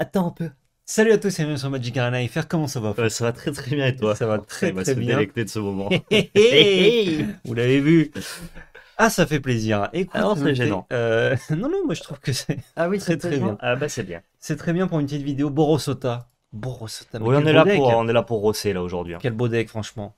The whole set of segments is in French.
Attends un peu. Salut à tous et bienvenue sur Magic Arena FR, comment ça va Ça va très très bien et toi Ça va très bah, très, bien. de ce moment. Vous l'avez vu Ah ça fait plaisir. ah non, c'est euh, gênant. Euh, non non, moi je trouve que c'est ah oui, très très bien. Ah bah c'est bien. C'est très bien pour une petite vidéo Borosota. Borosota. Oui, on est, là pour, on est là pour rosser là aujourd'hui. Hein. Quel beau deck franchement.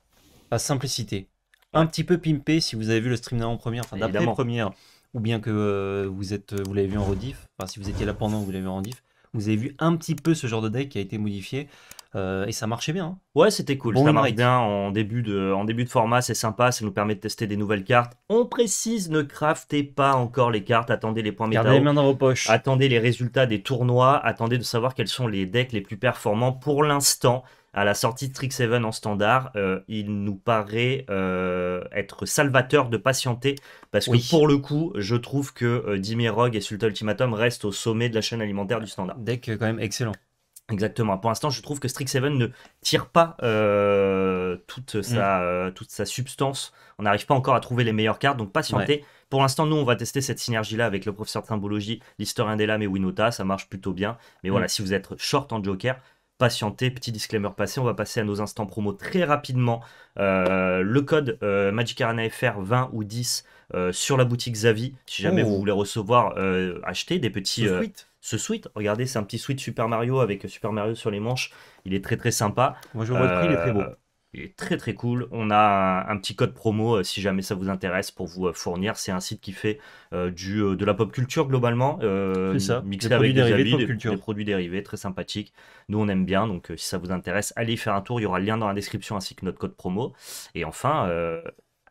La simplicité. Un petit peu pimpé si vous avez vu le stream d'avant première, enfin d'après première, ou bien que euh, vous êtes, vous l'avez vu en rediff. Enfin si vous étiez là pendant, vous l'avez vu en rediff vous avez vu un petit peu ce genre de deck qui a été modifié. Euh, et ça marchait bien. Hein. Ouais, c'était cool. ça marche bien en début, de, en début de format, c'est sympa, ça nous permet de tester des nouvelles cartes. On précise, ne craftez pas encore les cartes, attendez les points méta. Gardez les dans vos poches. Attendez les résultats des tournois, attendez de savoir quels sont les decks les plus performants pour l'instant à la sortie de Trick 7 en standard, euh, il nous paraît euh, être salvateur de patienter parce que pour le coup, je trouve que Dimirog euh, et Sulta Ultimatum restent au sommet de la chaîne alimentaire du standard. Deck quand même excellent. Exactement. Pour l'instant, je trouve que Strix 7 ne tire pas toute, mm. sa, toute sa substance. On n'arrive pas encore à trouver les meilleures cartes, donc patientez. Pour l'instant, nous, on va tester cette synergie-là avec le professeur de l'historien des lames et Winota. Ça marche plutôt bien. Mais mm. voilà, si vous êtes short en Joker, patienter. Petit disclaimer passé, on va passer à nos instants promo très rapidement. Euh, le code euh, FR 20 ou 10 euh, sur la boutique Xavi. Si jamais vous oh. voulez recevoir, euh, acheter des petits. Ce suite. regardez, c'est un petit suite Super Mario avec Super Mario sur les manches. Il est très très sympa. Moi je vois le il est très beau. Il est très très cool. On a un, petit code promo euh, si jamais ça vous intéresse pour vous euh, fournir. C'est un site qui fait euh, du, de la pop culture globalement, ça. mixé des avec des, des, produits dérivés, très sympathique. Nous on aime bien, donc si ça vous intéresse, allez y faire un tour. Il y aura le lien dans la description ainsi que notre code promo. Et enfin,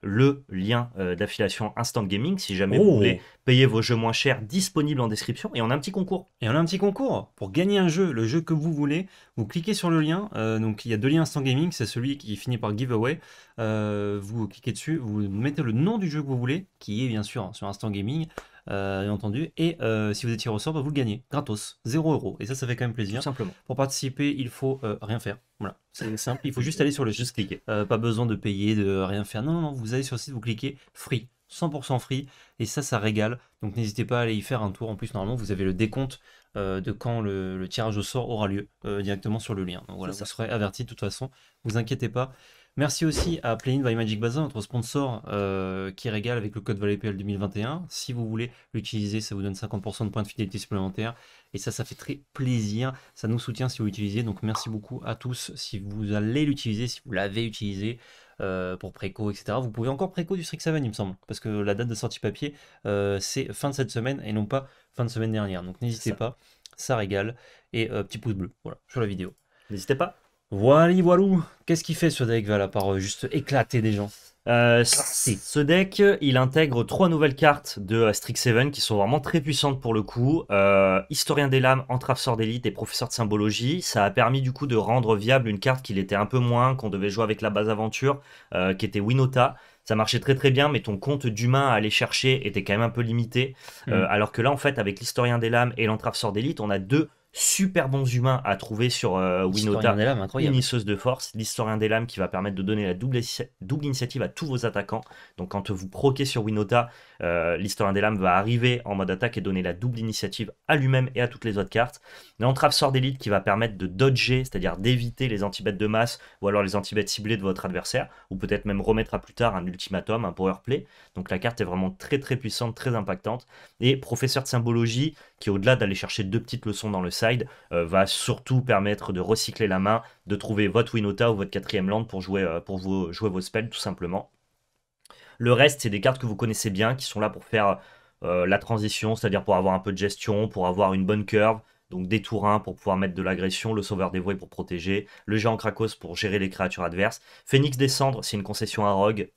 le lien euh, d'affiliation Instant Gaming si jamais vous oh. voulez payer vos jeux moins chers disponibles en description et on a un petit concours. Et on a un petit concours pour gagner un jeu, le jeu que vous voulez. Vous cliquez sur le lien, euh, donc il y a deux liens Instant Gaming, c'est celui qui finit par giveaway. Euh, vous cliquez dessus, vous mettez le nom du jeu que vous voulez, qui est bien sûr sur Instant Gaming. Euh, entendu. Et euh, si vous êtes tiré au sort, bah, vous le gagnez, gratos, 0 euros. Et ça, ça fait quand même plaisir. simplement. Pour participer, il faut euh, rien faire. Voilà, c'est simple. Il faut juste aller sur le juste cliquer. pas besoin de payer, de rien faire. Non, non, non, vous allez sur le site, vous cliquez free. 100% free et ça ça régale donc n'hésitez pas à aller y faire un tour en plus normalement vous avez le décompte de quand le, tirage au sort aura lieu directement sur le lien donc voilà ça serait averti de toute façon vous inquiétez pas Merci aussi à Playin by Magic Bazaar, notre sponsor euh, qui régale avec le code ValetPL 2021. Si vous voulez l'utiliser, ça vous donne 50% de points de fidélité supplémentaires. Et ça, ça fait très plaisir. Ça nous soutient si vous l'utilisez. Donc merci beaucoup à tous. Si vous allez l'utiliser, si vous l'avez utilisé euh, pour préco, etc. Vous pouvez encore préco du Strixhaven, il me semble. Parce que la date de sortie papier, euh, c'est fin de cette semaine et non pas fin de semaine dernière. Donc n'hésitez pas. Ça régale. Et petit pouce bleu, voilà, sur la vidéo. N'hésitez pas. Voilà, Walou, Qu'est-ce qu'il fait ce deck, va à part euh, juste éclater des gens euh, ah, ce deck, il intègre trois nouvelles cartes de 7 euh, qui sont vraiment très puissantes pour le coup. Historien des lames, Entrave sort d'élite et Professeur de symbologie. Ça a permis du coup de rendre viable une carte qu'il était un peu moins, qu'on devait jouer avec la base aventure, qui était Winota ça marchait très très bien, mais ton compte d'humain à aller chercher était quand même un peu limité. Hmm. alors que là, en fait, avec l'historien des lames et l'entrave sort d'élite, on a deux super bons humains à trouver sur euh, Winota, des une de force, l'historien des lames qui va permettre de donner la double, double initiative à tous vos attaquants. Donc quand vous proquez sur Winota, euh, l'historien des lames va arriver en mode attaque et donner la double initiative à lui-même et à toutes les autres cartes. L'entrave sort d'élite qui va permettre de dodger, c'est-à-dire d'éviter les antibêtes de masse ou alors les antibêtes bêtes ciblées de votre adversaire, ou peut-être même remettre à plus tard un ultimatum, un power play. Donc la carte est vraiment très très puissante, très impactante. Et professeur de symbologie, qui au-delà d'aller chercher deux petites leçons dans le side, euh, va surtout permettre de recycler la main, de trouver votre Winota ou votre quatrième land pour jouer, euh, pour jouer vos spells tout simplement. Le reste, c'est des cartes que vous connaissez bien, qui sont là pour faire euh, la transition, c'est-à-dire pour avoir un peu de gestion, pour avoir une bonne curve. Donc des 1 pour pouvoir mettre de l'agression, le sauveur dévoué pour protéger, le géant Krakos pour gérer les créatures adverses. Phoenix descendre, cendres, c'est une concession à Rogue.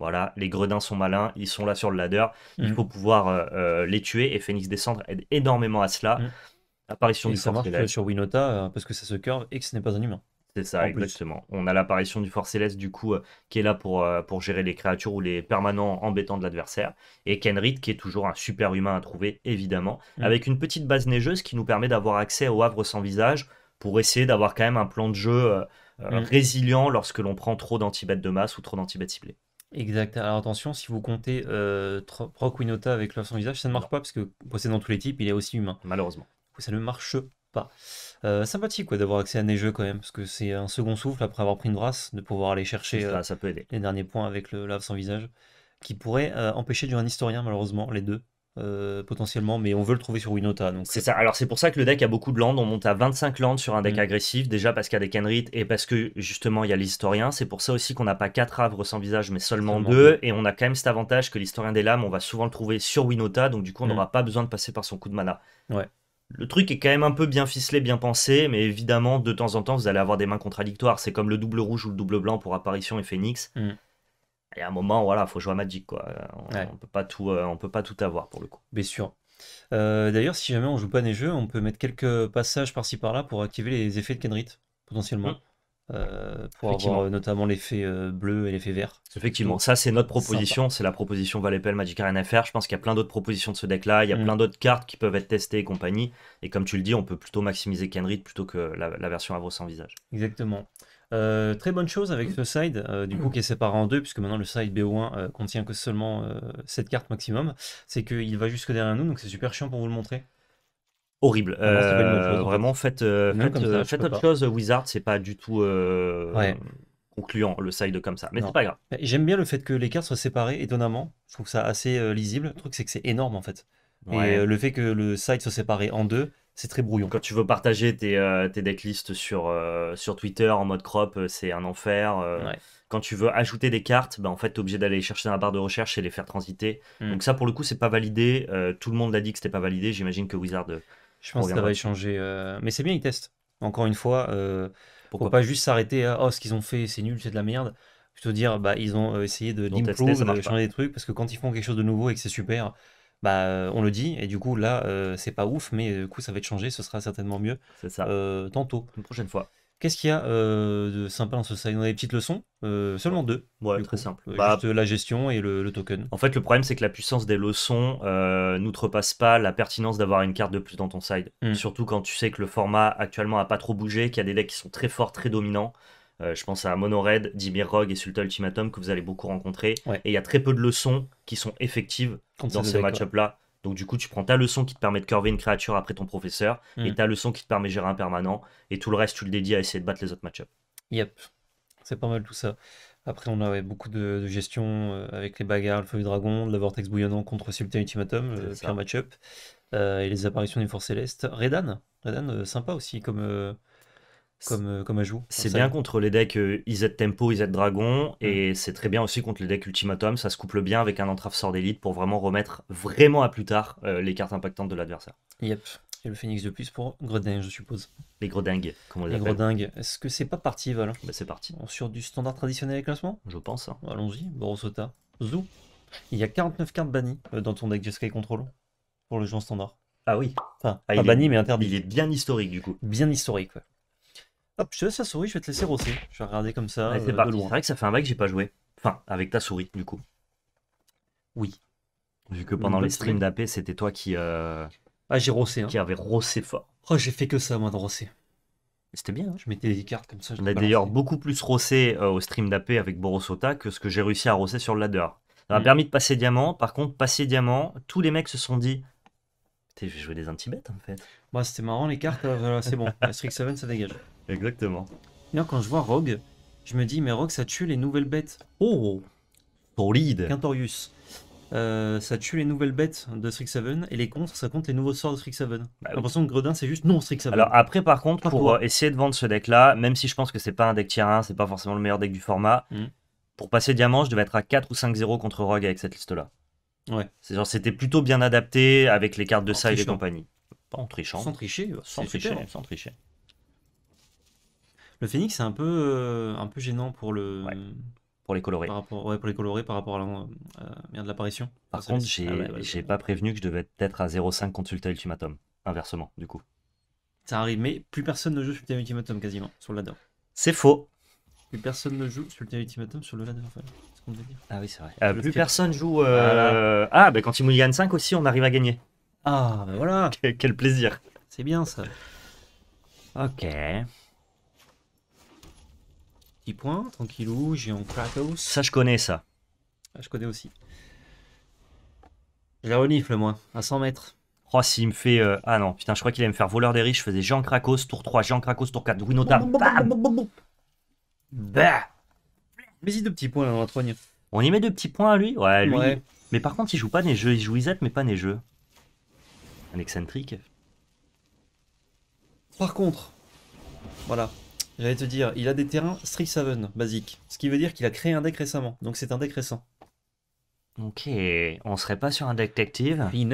Voilà, les gredins sont malins, ils sont là sur le ladder, il mm. faut pouvoir euh, euh, les tuer et Phoenix descendre aide énormément à cela. Mm. Apparition du sur Winota parce que ça se curve et que ce n'est pas un humain. C'est ça, exactement. On a l'apparition du Fort Céleste, du coup, euh, qui est là pour, euh, pour gérer les créatures ou les permanents embêtants de l'adversaire. Et Kenrit, qui est toujours un super humain à trouver, évidemment, mm. avec une petite base neigeuse qui nous permet d'avoir accès au Havre sans visage pour essayer d'avoir quand même un plan de jeu euh, mm. résilient lorsque l'on prend trop d'antibêtes de masse ou trop d'antibêtes ciblés. Exact. Alors attention, si vous comptez Proc Winota avec l'Havre sans visage, ça ne marche pas parce que possédant tous les types, il est aussi humain. Malheureusement. Ça ne marche pas. Euh, sympathique d'avoir accès à des jeux quand même, parce que c'est un second souffle après avoir pris une brasse, de pouvoir aller chercher euh, les derniers points avec le lave sans visage, qui pourrait euh, empêcher du un historien malheureusement, les deux. potentiellement, mais on veut le trouver sur Winota. c'est ça. Alors c'est pour ça que le deck a beaucoup de landes. On monte à 25 landes sur un deck mm. agressif, déjà parce qu'il y a des Kenrit et parce que justement il y a l'historien. C'est pour ça aussi qu'on n'a pas 4 havres sans visage, mais seulement 2. Et on a quand même cet avantage que l'historien des lames, on va souvent le trouver sur Winota, donc du coup on mm. n'aura pas besoin de passer par son coup de mana. Ouais le truc est quand même un peu bien ficelé, bien pensé, mais évidemment, de temps en temps, vous allez avoir des mains contradictoires. C'est comme le double rouge ou le double blanc pour apparition et Phénix. Et mm. Il un moment, voilà, faut jouer à Magic, quoi. On peut pas tout, euh, on peut pas tout avoir pour le coup. Bien sûr. Euh, d'ailleurs, si jamais on joue pas des jeux, on peut mettre quelques passages par-ci par-là pour activer les effets de Kenrit potentiellement. Mm. Euh, pour avoir euh, notamment l'effet euh, bleu et l'effet vert. Effectivement, ça c'est notre proposition, c'est la proposition Valépel Magic Arena FR. Je pense qu'il y a plein d'autres propositions de ce deck-là, il y a mm. plein d'autres cartes qui peuvent être testées et compagnie. Et comme tu le dis, on peut plutôt maximiser Kenrit plutôt que la, version Avro sans visage. Exactement. très bonne chose avec ce side, du coup, qui est séparé en deux, puisque maintenant le side BO1 contient que seulement cette carte maximum, c'est qu'il va jusque derrière nous, donc c'est super chiant pour vous le montrer horrible. Ah, euh, vraiment, faites, euh, euh, autre chose, Wizard, c'est pas du tout concluant le side comme ça, mais c'est pas grave. J'aime bien le fait que les cartes soient séparées, étonnamment, je trouve ça assez lisible. Le truc, c'est que c'est énorme en fait. Et le fait que le side soit séparé en deux, c'est très brouillon. Quand tu veux partager tes, tes decklists sur, sur Twitter en mode crop, c'est un enfer. quand tu veux ajouter des cartes, ben en fait, tu obligé d'aller chercher dans la barre de recherche et les faire transiter. Hmm. Donc ça, pour le coup, c'est pas validé. tout le monde l'a dit que c'était pas validé. J'imagine que Wizard je pense que ça va échanger. Euh, mais c'est bien, ils testent. Encore une fois, euh, pourquoi pas juste s'arrêter à oh, ce qu'ils ont fait, c'est nul, c'est de la merde. Plutôt dire bah ils ont euh, essayé de l'improve, de changer des trucs, parce que quand ils font quelque chose de nouveau et que c'est super, bah on le dit, et du coup là c'est pas ouf, mais du coup ça va être changé, ce sera certainement mieux. C'est ça. tantôt. Une prochaine fois. Qu'est-ce qu'il y a euh, de sympa dans ce side On a des petites leçons, euh, seulement deux. Ouais, très simple. Euh, bah, juste la gestion et le, token. En fait, le problème, c'est que la puissance des leçons n'outrepasse pas la pertinence d'avoir une carte de plus dans ton side. Hmm. Surtout quand tu sais que le format actuellement n'a pas trop bougé, qu'il y a des decks qui sont très forts, très dominants. je pense à Mono Red, Dimir Rogue et Sulta Ultimatum que vous allez beaucoup rencontrer. Et il y a très peu de leçons qui sont effectives dans ce match-up-là. Donc du coup, tu prends ta leçon qui te permet de curver une créature après ton professeur, et mm. ta leçon qui te permet de gérer un permanent, et tout le reste, tu le dédies à essayer de battre les autres match ups Yep, c'est pas mal tout ça. Après, on avait beaucoup de, gestion euh, avec les bagarres, le feu du dragon, la vortex bouillonnant contre Sultan Ultimatum, le match-up, euh, et les apparitions des forces célestes. Redan, Redan euh, sympa aussi comme comme, euh, comme ajout. C'est bien contre les decks euh, IZ Tempo, IZ Dragon, et mm. c'est très bien aussi contre les decks Ultimatum. Ça se couple bien avec un entrave sort d'élite pour vraiment remettre vraiment à plus tard euh, les cartes impactantes de l'adversaire. Yep. Et le phénix de plus pour Gredin, je suppose. Les Gredingues, comment on les, appelle Est-ce que c'est pas parti, Val ben, C'est parti. Sur du standard traditionnel et classement Je pense. Hein. Allons-y, Borosota. Zou, il y a 49 cartes bannies dans ton deck Jeskai Control pour le jeu standard. Ah oui. Enfin, ah, banni, mais interdit. Il est bien historique, du coup. Bien historique, ouais. Hop, je te laisse la souris, je vais te laisser rosser. Je vais regarder comme ça. Euh, c'est vrai que ça fait un bail que j'ai pas joué. Enfin, avec ta souris, du coup. Oui. Vu que pendant les streams d'AP, c'était toi qui. Euh, ah, j'ai rossé. Hein. qui avait rossé fort. Oh, j'ai fait que ça, moi, de rosser. C'était bien. Hein. Je mettais des cartes comme ça. On a d'ailleurs beaucoup plus rossé euh, au stream d'AP avec Borosota que ce que j'ai réussi à rosser sur le ladder. Ça m'a mm. permis de passer diamant. Par contre, passer diamant, tous les mecs se sont dit je vais jouer des anti en fait. Moi, bah, c'était marrant, les cartes. c'est bon. 7, ça dégage. Exactement. D'ailleurs, quand je vois Rogue, je me dis, mais Rogue, ça tue les nouvelles bêtes. Oh Pour oh. Quintorius. Euh, ça tue les nouvelles bêtes de Strixhaven et les contres, ça compte les nouveaux sorts de Strixhaven. Bah l'impression que Gredin, c'est juste non Strixhaven. Alors après, par contre, pour euh, essayer de vendre ce deck-là, même si je pense que c'est pas un deck tier 1, c'est pas forcément le meilleur deck du format, mm. pour passer diamant, je devais être à 4 ou 5-0 contre Rogue avec cette liste-là. Ouais. c'était plutôt bien adapté avec les cartes de et compagnie. Pas en trichant. Sans tricher. Sans tricher. Hein. Sans tricher. Le phénix, c'est un peu, euh, un peu gênant pour le. Pour les colorés. Par rapport, pour les colorés, par rapport à euh, l'apparition. par contre, j'ai ah pas prévenu que je devais être à 0,5 Sultan ultimatum. Inversement, du coup. Ça arrive, mais plus personne ne joue Sultan Ultimatum quasiment sur le ladder. C'est faux. Plus personne ne joue Sultan Ultimatum sur le ladder. Ah oui, c'est vrai. Euh, plus personne joue. Ah, ben quand il mouille 5 aussi, on arrive à gagner. Ah, bah voilà. quel plaisir. C'est bien ça. Ok. Point points, tranquillou, géant Krakos Ça, je connais ça. Ah, je connais aussi. Je la renifle, moi, à 100 mètres. Oh, s'il me fait. Euh, ah non, putain, je crois qu'il allait me faire voleur des riches. Je faisais Jean Krakos, tour 3, Jean Krakos, tour 4, Bruno Bam Bah il y deux petits points, on y met deux petits points à lui Ouais, lui. Mais par contre, il joue pas des jeux, Il joue Isette, mais pas des jeux Un excentrique. Par contre, voilà, J'allais te dire, il a des terrains Strixhaven, basique. Ce qui veut dire qu'il a créé un deck récemment. Donc c'est un deck récent. Ok, on serait pas sur un deck detective We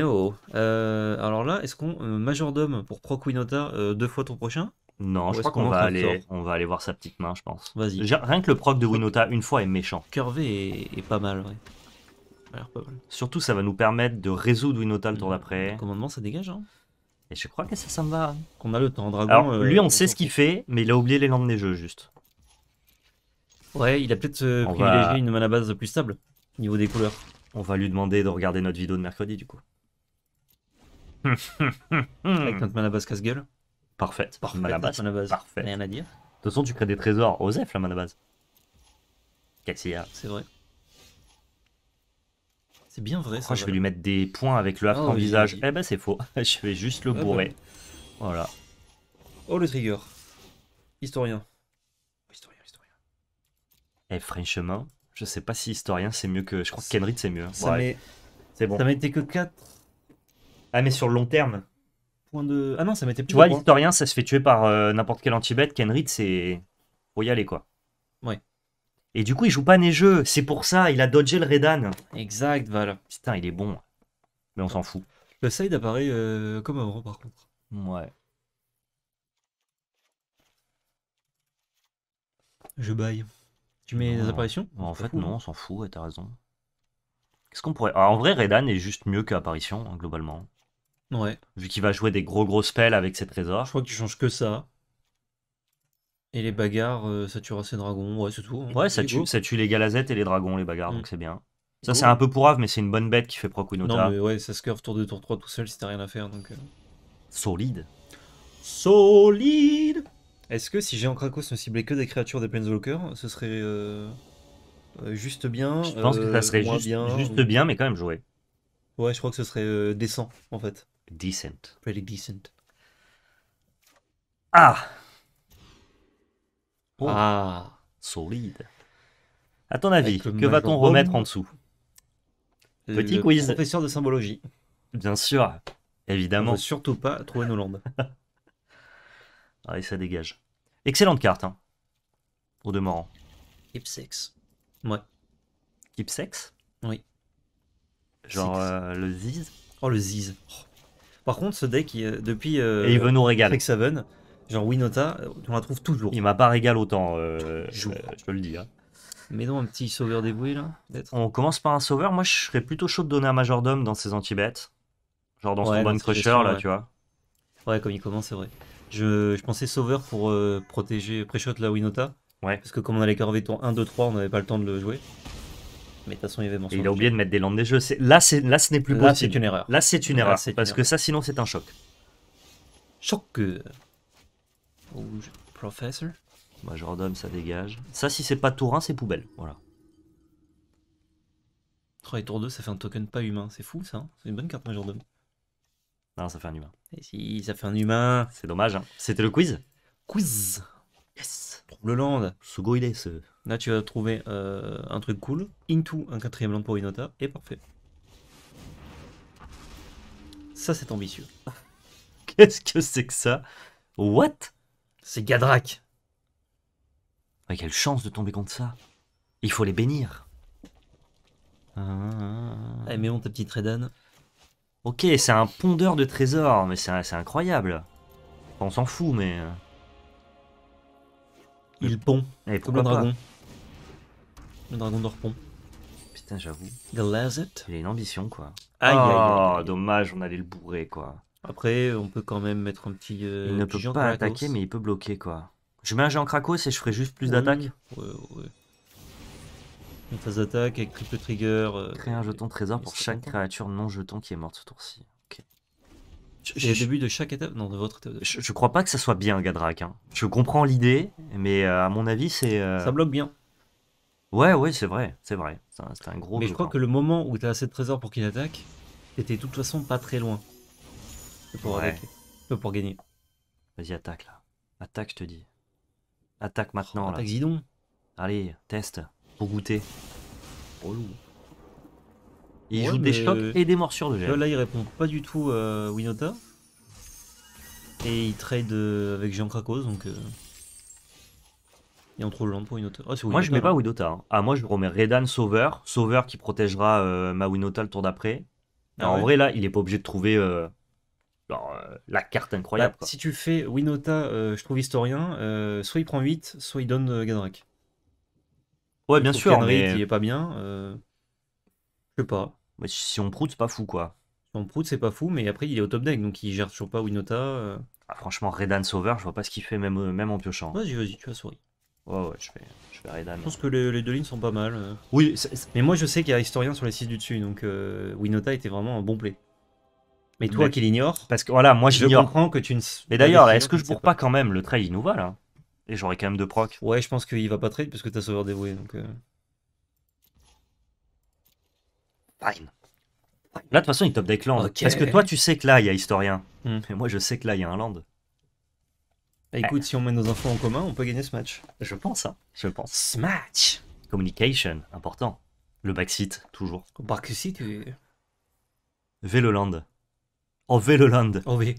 Euh, alors là, est-ce qu'on euh, majordome pour Proc Winota euh, deux fois ton prochain Non, je crois qu'on va aller, va aller voir sa petite main, je pense. Vas-y. Rien que le proc de Winota une fois est méchant. Curvé est, pas mal, ouais. Surtout, ça va nous permettre de résoudre Winota le tour mmh. d'après. Commandement, ça dégage, hein et je crois que ça, ça va. Qu'on a le temps, Dragon. Alors, euh, lui, on, sait ce qu'il fait, mais il a oublié les l'élan des jeux, juste. Ouais, il a peut-être euh, privilégié une mana base plus stable, niveau des couleurs. On va lui demander de regarder notre vidéo de mercredi, du coup. Avec notre mana base casse-gueule. Parfait. Parfait. Mana Parfait. Rien à dire. De toute façon, tu crées des trésors. Osef, la mana base. C'est vrai bien vrai. Ça, je vais lui mettre des points avec le ah visage. Eh ben, c'est faux. je vais juste le ah bourrer. Bah voilà. Oh, le trigger. Historien. Historien, historien. Eh, franchement Je sais pas si historien c'est mieux que. Je crois que Kenrit c'est mieux. Hein. Ça C'est Ça mettait que 4. Ah, mais sur le long terme. Point de... Ah non, ça m'était plus Tu vois, historien ça se fait tuer par euh, n'importe quel anti-bête. Kenrit, c'est. Faut y aller, quoi. Et du coup, il joue pas neigeux. C'est pour ça, il a dodgé le Redan. Exact, voilà. Putain, il est bon. Mais on s'en fout. Le side apparaît euh, comme avant, par contre. Ouais. Je baille. Tu mets des apparitions bah, En fait, non, hein. on s'en fout, et t'as raison. Qu'est-ce qu'on pourrait. Ah, en vrai, Redan est juste mieux qu'apparition, Apparition, hein, globalement. Ouais. Vu qu'il va jouer des gros gros spells avec ses trésors. Je crois que tu changes que ça. Et les bagarres, euh, ça tuera ses dragons, ouais, c'est tout. Hein. Ouais, ça tue, les galazettes et les dragons, les bagarres, mm. donc c'est bien. Ça, c'est un peu pourrave, mais c'est une bonne bête qui fait proc Winota Non, mais ouais, ça se curve tour 2, tour 3 tout seul si t'as rien à faire. Donc, euh. Solide. Solide Est-ce que si Géant Krakos ne ciblait que des créatures des Planeswalkers, ce serait euh, juste bien Je pense que ça serait juste bien, mais quand même joué. Ouais, je crois que ce serait décent en fait. Decent. Pretty decent. Ah Oh. Ah, solide. À ton avis, que va-t-on remettre en dessous Petit quiz. Professeur de symbologie. Bien sûr, évidemment. surtout pas trouver nos landes. Allez, ça dégage. Excellente carte, hein, au demeurant. Ipsex. Ouais. six, Oui. Genre euh, oh, le Ziz Oh, le Ziz. Par contre, ce deck, depuis. Euh, Et il veut nous régaler. Seven... Genre Winota, on la trouve toujours. Il m'a pas régalé autant, euh, euh, je, te le dis. Hein. Mais non, un petit sauveur débrouille là, On commence par un sauveur. Moi, je serais plutôt chaud de donner un majordome dans ses anti-bêtes. Genre dans son Bone Crusher là, tu vois. Ouais, comme il commence, c'est vrai. Je, pensais sauveur pour euh, protéger pré-shot la Winota. Ouais. Parce que comme on allait carver ton 1, 2, 3, on n'avait pas le temps de le jouer. Mais de toute façon, il y avait Il a oublié de mettre des landes des jeux. Là, là, ce n'est plus beau. Là, c'est une erreur. Là, c'est une erreur. Parce que ça, sinon, c'est un choc. Choc. Rouge. Professor Majordome, bah, ça dégage. Ça, si c'est pas tour 1 c'est poubelle. Voilà. 3 et tour 2, ça fait un token pas humain. C'est fou, ça. Hein. c'est une bonne carte Majordome. Non, ça fait un humain. Et eh si, ça fait un humain. C'est dommage. Hein. C'était le quiz Quiz Yes Trouve le land. est ce. Là, tu vas trouver euh, un truc cool. Into, un quatrième land pour Inota. Et parfait. Ça, c'est ambitieux. Qu'est-ce que c'est que ça What c'est Gadrak. quelle chance de tomber contre ça. Il faut les bénir. Eh, ah. mais bon, ta petite Redan. Ok, c'est un pondeur de trésors, mais c'est incroyable. on s'en fout, mais... Euh. Il pond, le dragon. Le dragon d'or pond. Putain, j'avoue. Il a une ambition, quoi. Aïe, oh, dommage, on allait le bourrer, quoi. Après, on peut quand même mettre un petit. Euh, il ne peut pas attaquer, mais il peut bloquer quoi. Je mets un géant Krakos et je ferai juste plus d'attaques. d'attaque. Ouais, ouais. Une phase d'attaque avec triple trigger. Euh, Créer un jeton trésor pour chaque créature non jeton qui est morte ce tour-ci. Ok. Et au début de chaque étape Non, de votre étape. Je, crois pas que ça soit bien, Gadrak. Hein. Je comprends l'idée, mais euh, à mon avis, c'est. Ça bloque bien. Ouais, ouais, c'est vrai, c'est vrai. C'est un, gros. Mais je crois que le moment où as assez de trésors pour qu'il attaque, t'étais de toute façon pas très loin. Pour, pour gagner. Vas-y, attaque là. Attaque, je te dis. Attaque maintenant oh, là. Attaque Zidon. Allez, test. Pour goûter. Il joue des chocs et des morsures de gel. Là, il répond pas du tout à euh, Winota. Et il trade euh, avec Jean Krakos, donc. Euh... Il est en trop lent pour Winota. Ah, moi, je mets pas hein. Winota. Hein. Ah, moi, je remets Redan Sauveur. Sauveur qui protégera euh, ma Winota le tour d'après. Ah en vrai, là, il est pas obligé de trouver. Euh... Euh, la carte incroyable. Bah, si tu fais Winota, euh, je trouve historien, euh, soit il prend 8, soit il donne euh, Ouais, bien sûr. Il est pas bien. Je sais pas. Mais si on proute, c'est pas fou, quoi. Si on proute, c'est pas fou, mais après, il est au top deck, donc il gère toujours pas Winota. Ah, franchement, Redan Sauveur, je vois pas ce qu'il fait, même, même en piochant. Vas-y, vas-y, tu as souris. Ouais, ouais, je fais, Redan. Je pense hein. que les, deux lignes sont pas mal. Oui, mais moi, je sais qu'il y a historien sur les 6 du dessus, donc Winota était vraiment un bon play. Mais toi qui l'ignores Parce que voilà, moi je comprends que tu ne. Mais d'ailleurs, bah, est-ce que je pourrais pas quand même Le trade, il nous va là. Et j'aurais quand même deux procs. Ouais, je pense qu'il va pas trade parce que t'as sauveur dévoué. Donc euh. Fine. Là, de toute façon, il top deck land. Parce que toi, tu sais que là, il y a historien. Et hmm. moi, je sais que là, il y a un land. Bah, écoute, si on met nos infos en commun, on peut gagner ce match. Je pense, hein. Je pense. Ce match Communication, important. Le backseat, toujours. Backseat, oui. Land. En V le land. En V.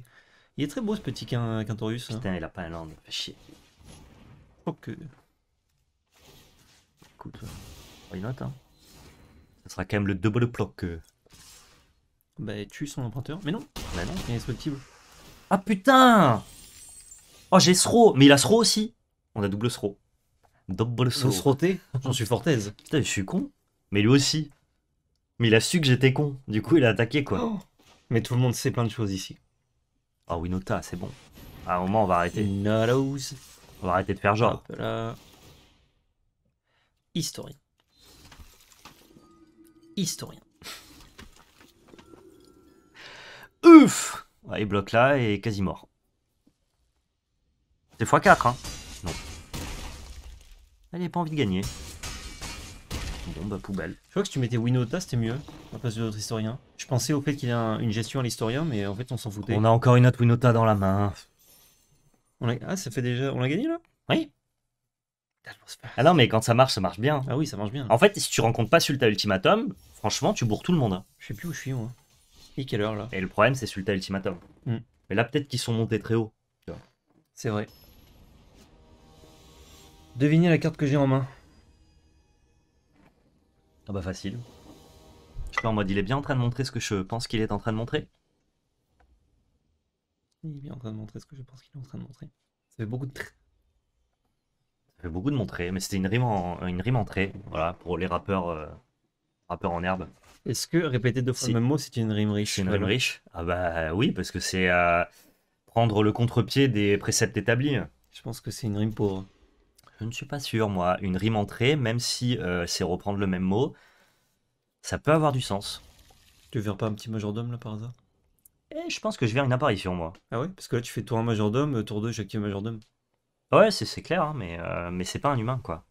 Il est très beau ce petit euh, Quintorius. Hein. Putain, il a pas un land. Fait chier. Ok. Oh, Écoute, Il euh, note. hein. Ça sera quand même le double bloc. Euh. Bah, tue son emprunteur. Mais non. Mais non. Il est indestructible. Ah putain Oh, j'ai Sro. Mais il a Sro aussi. On a double Sro. Double Sro. Sroté J'en suis fortaise. Putain, je suis con. Mais lui aussi. Mais il a su que j'étais con. Du coup, il a attaqué, quoi. Oh mais tout le monde sait plein de choses ici. Oh, ah Winota, c'est bon. À un moment, on va arrêter. On va arrêter de faire genre. Historien. Historien. Ouf ouais, Il bloque là et est quasi mort. C'est x4, hein Non. Elle n'a pas envie de gagner. Bon, bah, Je crois que si tu mettais Winota, c'était mieux, à place de notre historien. Je pensais au fait qu'il y a une gestion à l'historien, mais en fait, on s'en foutait. On a encore une autre Winota dans la main. Ah, ça fait déjà... On l'a gagné, là Oui. Ah non, mais quand ça marche, ça marche bien. Ah oui, ça marche bien. En fait, si tu rencontres pas Sulta Ultimatum, franchement, tu bourres tout le monde. Hein. Je sais plus où je suis, moi. Et quelle heure, là Et le problème, c'est Sulta Ultimatum. Hmm. Mais là, peut-être qu'ils sont montés très haut. C'est vrai. Devinez la carte que j'ai en main. Ah bah facile. Je suis en mode, il est bien en train de montrer ce que je pense qu'il est en train de montrer. Il est bien en train de montrer ce que je pense qu'il est en train de montrer. Ça fait beaucoup de Ça fait beaucoup de montrer, mais c'était une rime en une rime entrée, voilà, pour les rappeurs, euh, rappeurs en herbe. Est-ce que répéter deux fois le même mot, c'est une rime riche C'est une rime riche Ah bah oui, parce que c'est euh, prendre le contre-pied des préceptes établis. Je pense que c'est une rime pour... Je ne suis pas sûr, moi. Une rime entrée, même si euh, c'est reprendre le même mot, ça peut avoir du sens. Tu viens pas un petit majordome là par hasard Eh, je pense que je viens une apparition, moi. Ah oui Parce que là, tu fais euh, tour un majordome, tour 2, j'active majordome. Ouais, c'est clair, hein, mais, euh, mais c'est pas un humain, quoi.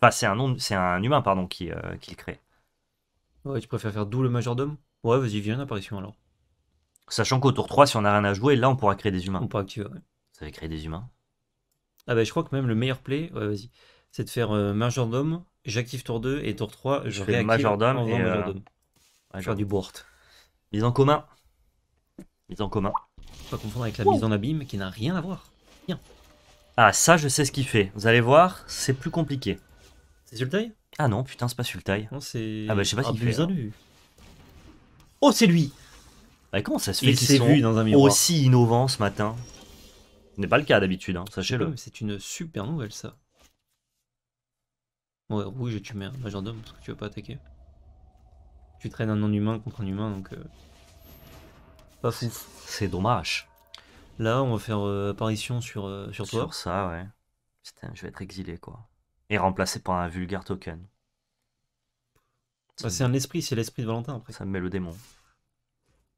Enfin, c'est un, c'est un humain, pardon, qui, euh, qui le crée. Ouais, tu préfères faire d'où le majordome Ouais, vas-y, viens une apparition alors. Sachant qu'au tour 3, si on n'a rien à jouer, là, on pourra créer des humains. On pourra activer, ouais. Ça va créer des humains. Ah bah je crois que même le meilleur play, ouais, vas-y, c'est de faire euh, majordome, j'active tour 2 et tour 3, je, je fais majordome et euh, majordome. Faire du board. Mise en commun. Mise en commun. pas confondre avec la mise en abîme qui n'a rien à voir. Rien. Ah ça je sais ce qu'il fait. Vous allez voir, c'est plus compliqué. C'est Sultai Ah non, putain, c'est pas Sultai. Ah bah je sais pas ce qu'il fait. Hein. Oh, c'est lui. Bah comment ça se fait qu'ils s'est vu dans un miroir. aussi innovant ce matin ce n'est pas le cas d'habitude, hein, sachez-le. C'est une super nouvelle, ça. Oui, je et tu mets un majordome parce que tu veux pas attaquer. Tu traînes un non-humain contre un humain, donc. Euh, c'est dommage. Là, on va faire euh, apparition sur, euh, sur, toi. Sur ça, ouais. Putain, je vais être exilé, quoi. Et remplacé par un vulgaire token. Bah, c'est un esprit, c'est l'esprit de Valentin après. Ça me met le démon.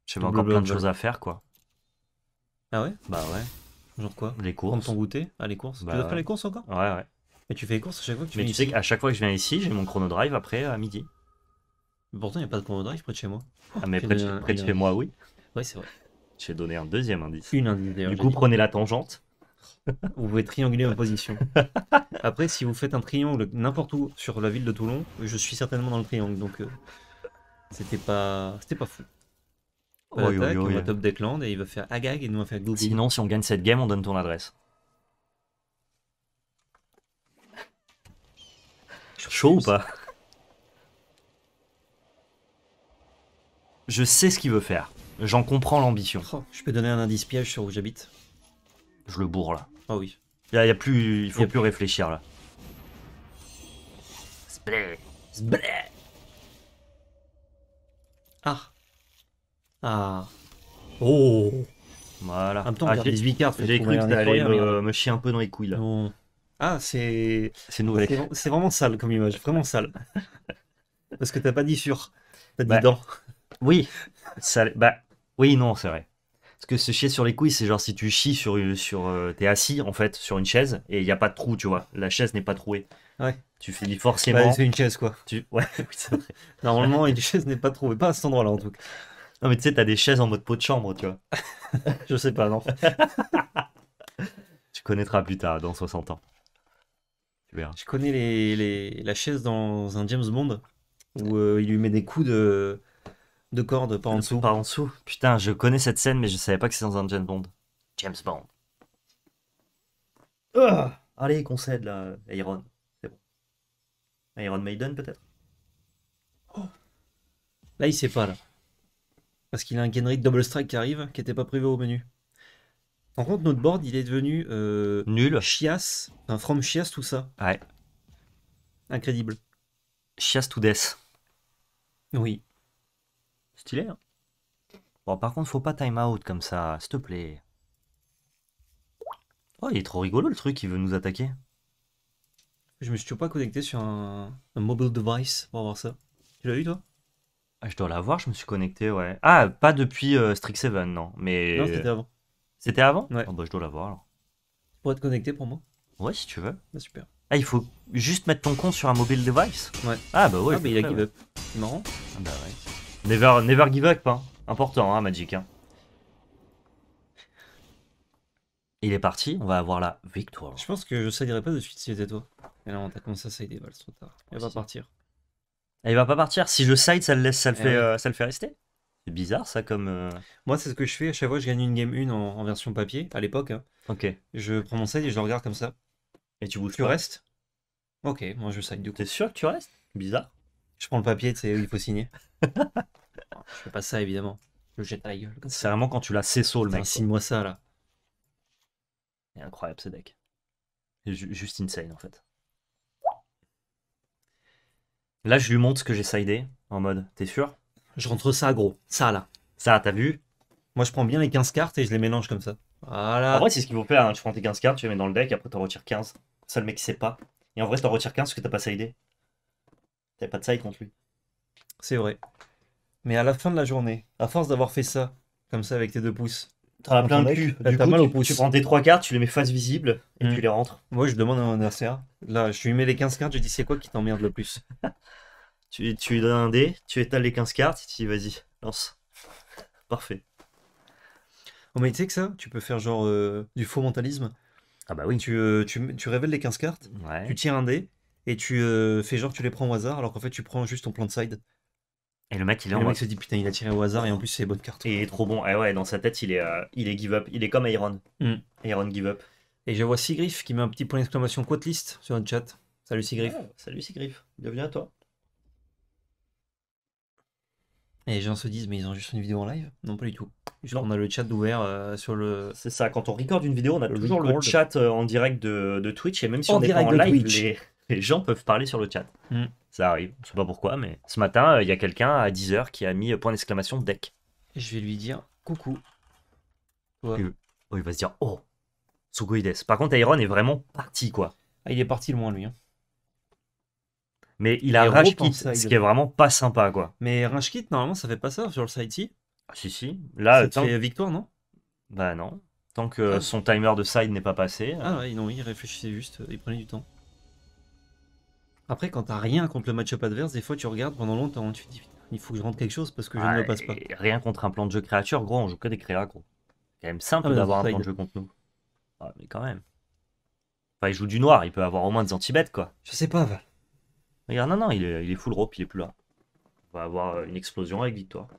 J'avais encore plein de choses à faire, quoi. Ah ouais Bah ouais. Genre quoi Les courses. Prendre ton goûter les courses. tu dois bah, faire les courses encore Ouais, ouais. Et tu fais les courses à chaque fois que tu Mais tu sais qu'à chaque fois que je viens ici, j'ai mon chrono drive après à midi. pourtant, il n'y a pas de chrono drive près de chez moi. ah, mais près, de, près de chez moi, oui. Oui, c'est vrai. Je t'ai donné un deuxième indice. Une indice Du coup, prenez la tangente. Vous pouvez trianguler ma position. Après, si vous faites un triangle n'importe où sur la ville de Toulon, je suis certainement dans le triangle. Donc, euh, c'était pas, c'était pas fou. On va top land et il va faire Agag et nous on va faire Sinon, si on gagne cette game, on donne ton adresse. Chaud ou pas Je sais ce qu'il veut faire. J'en comprends l'ambition. Oh, je peux donner un indice piège sur où j'habite Je le bourre là. Ah oui. Il y, a, plus, il faut plus, réfléchir là. Sblé. Sblé. Ah. Ah. Oh. Voilà. ah, j'ai 18 cartes. J'ai cru que t'allais me, me, chier un peu dans les couilles là. Ah, c'est. C'est nouvelle. C'est vraiment sale comme image, vraiment sale. Parce que t'as pas dit sur. T'as dit bah, Oui. Ça, bah, oui, non, c'est vrai. Parce que se chier sur les couilles, c'est genre si tu chies sur. sur euh, T'es assis en fait sur une chaise et il n'y a pas de trou, tu vois. La chaise n'est pas trouée. Ouais. Tu finis forcément. c'est une chaise quoi. Tu... Ouais, Normalement, une chaise n'est pas trouvée. Pas à cet endroit là en tout cas. Non, mais tu sais, t'as des chaises en mode pot de chambre, tu vois. je sais pas, non. tu connaîtras plus tard, dans 60 ans. Tu Je connais les, la chaise dans un James Bond où euh, il lui met des coups de, de corde par en dessous. Par en dessous. Putain, je connais cette scène, mais je savais pas que c'est dans un James Bond. James Bond. Ah Allez, Allez, concède là, Iron. C'est bon. Iron Maiden peut-être oh. Là, il sait pas là parce qu'il a un Genry double strike qui arrive, qui n'était pas prévu au menu. Par contre, notre board, il est devenu euh, nul. Chias, un from Chias, tout ça. Ouais. Incrédible. Chias to death. Oui. Stylé. Hein bon, par contre, faut pas time out comme ça, s'il te plaît. Oh, il est trop rigolo le truc, il veut nous attaquer. Je me suis toujours pas connecté sur un, un mobile device pour avoir ça. Tu l'as eu toi ah, je dois l'avoir, je me suis connecté, ouais. Ah, pas depuis euh, Strict 7, non. Mais... Non, c'était avant. C'était avant Ouais. Ah, bah, je dois l'avoir alors. Pour être connecté pour moi Ouais, si tu veux. Bah, super. Ah, il faut juste mettre ton compte sur un mobile device Ouais. Ah, bah ouais. ah, il a give up. C'est marrant. Ah, bah ouais. Never, never give up, hein. Important, hein, Magic. Hein. Il est parti, on va avoir la victoire. Je pense que je salirais pas de suite si c'était toi. Mais là, on commencé à saider, balles trop tard. Il va partir il va pas partir. Si je side, ça le laisse, ça le, eh fait, euh, ça le fait rester. C'est bizarre ça comme. Euh. Moi, c'est ce que je fais. À chaque fois, je gagne une game 1 en, version papier, à l'époque. Hein. Ok. Je prends mon side et je le regarde comme ça. Et tu le restes Ok, moi je side du coup. T'es sûr que tu restes Bizarre. Je prends le papier, tu sais, il faut signer. je fais pas ça évidemment. Je jette la gueule. C'est vraiment quand tu l'as cesso, le mec. Signe-moi ça là. C'est incroyable ce deck. Juste insane en fait. Là, je lui montre ce que j'ai sidé, en mode, t'es sûr Je rentre ça, gros. Ça, là. Ça, t'as vu Moi, je prends bien les 15 cartes et je les mélange comme ça. Voilà. En vrai, c'est ce qu'il faut faire. Hein. Tu prends tes 15 cartes, tu les mets dans le deck, après, t'en retires 15. Ça, le mec, il sait pas. Et en vrai, t'en retires 15 parce que t'as pas sidé. T'as pas de side contre lui. C'est vrai. Mais à la fin de la journée, à force d'avoir fait ça, comme ça avec tes deux pouces, plein cul. Tu prends des trois cartes, tu les mets face visible et hmm. tu les rentres. Moi, je demande à un adversaire. Là, je lui mets les 15 cartes, je dis c'est quoi qui t'emmerde le plus tu, tu lui donnes un dé, tu étales les 15 cartes, tu dis vas-y, lance. Parfait. Oh, mais tu sais que ça, tu peux faire genre euh, du faux mentalisme. Ah bah oui. Tu, euh, révèles les 15 cartes, tu tires un dé et tu euh, fais genre tu les prends au hasard alors qu'en fait tu prends juste ton plan de side. Et le mec, il est en mode. se dit putain, il a tiré au hasard et en plus, c'est bonne cartes ». Et il est trop bon. Et ouais, dans sa tête, il est, euh, il est give up. Il est comme Iron. Iron hmm. give up. Et je vois Sigriff qui met un petit point d'exclamation quote list sur un chat. Salut Sigriff. Ah, salut Sigriff. Bienvenue à toi. Et les gens se disent, mais ils ont juste une vidéo en live Non, pas du tout. genre on a le chat ouvert euh, sur le. C'est ça, quand on record une vidéo, on a toujours le chat euh, en direct de, Twitch. Et même si en on est pas en live, les gens peuvent parler sur le chat. Mm. Ça arrive, je sais pas pourquoi, mais ce matin, euh, il y a quelqu'un à 10h qui a mis euh, point d'exclamation deck. Je vais lui dire coucou. Il, va se dire oh, Sugoides. Par contre, Iron est vraiment parti, quoi. Ah, il est parti loin, lui. Hein. Mais il a rage kit, ce qui est vraiment pas sympa, quoi. Mais rage kit, normalement, ça fait pas ça sur le side -ci. Ah, si, si. Là, victoire, non Bah non. Tant que ah. son timer de side n'est pas passé. Ah, euh, ouais, non, il réfléchissait juste, il prenait du temps. Après, quand t'as rien contre le match-up adverse, des fois tu regardes pendant longtemps, tu te dis il faut que je rentre quelque chose parce que je ne le passe pas. Rien contre un plan de jeu créature, gros, on joue que des créas, gros. C'est quand même simple ah d'avoir un plan de jeu contre nous. Ah, mais quand même. Enfin, il joue du noir, il peut avoir au moins des anti-bêtes, quoi. Je sais pas, Val. Regarde, non, non, il est, il est full rope, il est plus là. On va avoir euh, une explosion avec victoire.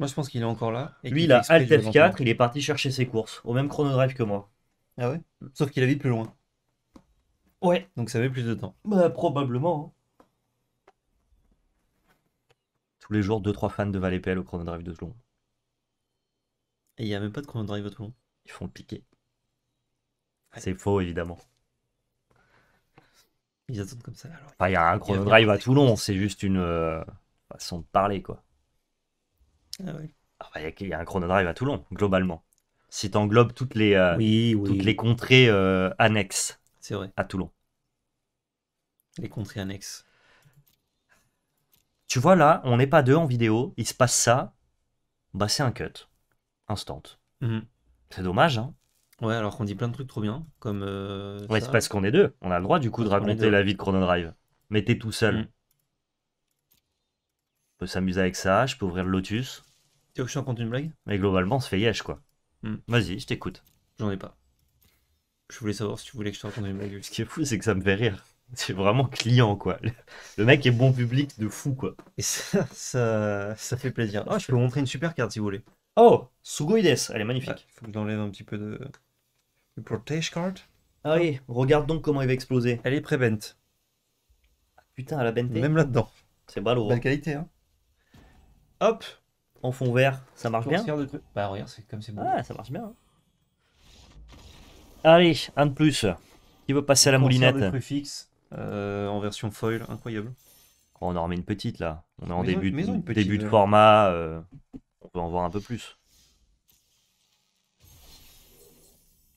Moi, je pense qu'il est encore là. Et Lui, il a Alt F4, il est parti chercher ses courses, au même chronodrive que moi. Ah ouais Sauf qu'il a vite plus loin. Ouais. Donc ça met plus de temps. Bah, probablement. Hein. Tous les jours, 2-3 fans de Valépel au Chrono Drive de Toulon. Et il n'y a même pas de Chrono Drive à Toulon. Ils font le piquer. C'est faux, évidemment. Ils attendent comme ça. Alors, Enfin, il y a un Chrono Drive à Toulon, c'est juste une euh, façon de parler, quoi. Ah ouais. Ah bah, il y, a- un Chrono Drive à Toulon, globalement. Si tu englobes toutes les, euh, toutes les contrées euh, annexes. C'est vrai. À Toulon. Les contrées annexes. Tu vois là, on n'est pas deux en vidéo, il se passe ça, bah c'est un cut. Instant. Mhm. C'est dommage, hein Ouais, alors qu'on dit plein de trucs trop bien, comme. Euh, ouais, c'est parce qu'on est deux. On a le droit du coup de raconter la vie de Chrono Drive. Mais t'es tout seul. Mhm. On peut s'amuser avec ça, je peux ouvrir le Lotus. Tu veux que je raconte une blague Mais globalement, ça fait yesh, quoi. Mhm. Vas-y, je t'écoute. J'en ai pas. Je voulais savoir si tu voulais que je te raconte une mail Ce qui est fou, c'est que ça me fait rire. C'est vraiment client, quoi. Le mec est bon public de fou, quoi. Et ça, ça, fait plaisir. oh, je peux vous montrer une super carte si vous voulez. Oh, Sugoides, elle est magnifique. Il ah, faut que j'enlève un petit peu de. Le Protege card. Ah oui, regarde donc comment il va exploser. Elle est pré-bent. Ah, putain, elle a benté Même là-dedans. C'est ballot. Belle qualité, hein. Hop, en fond vert, ça marche bien. De... Bah, regarde, c'est comme c'est bon. Ah, ça marche bien. Hein. Allez, un de plus. Qui veut passer à la moulinette Un préfixe euh, en version foil, incroyable. Oh, on en remet une petite là. On est en début, de, début de euh. format. Euh, on peut en voir un peu plus.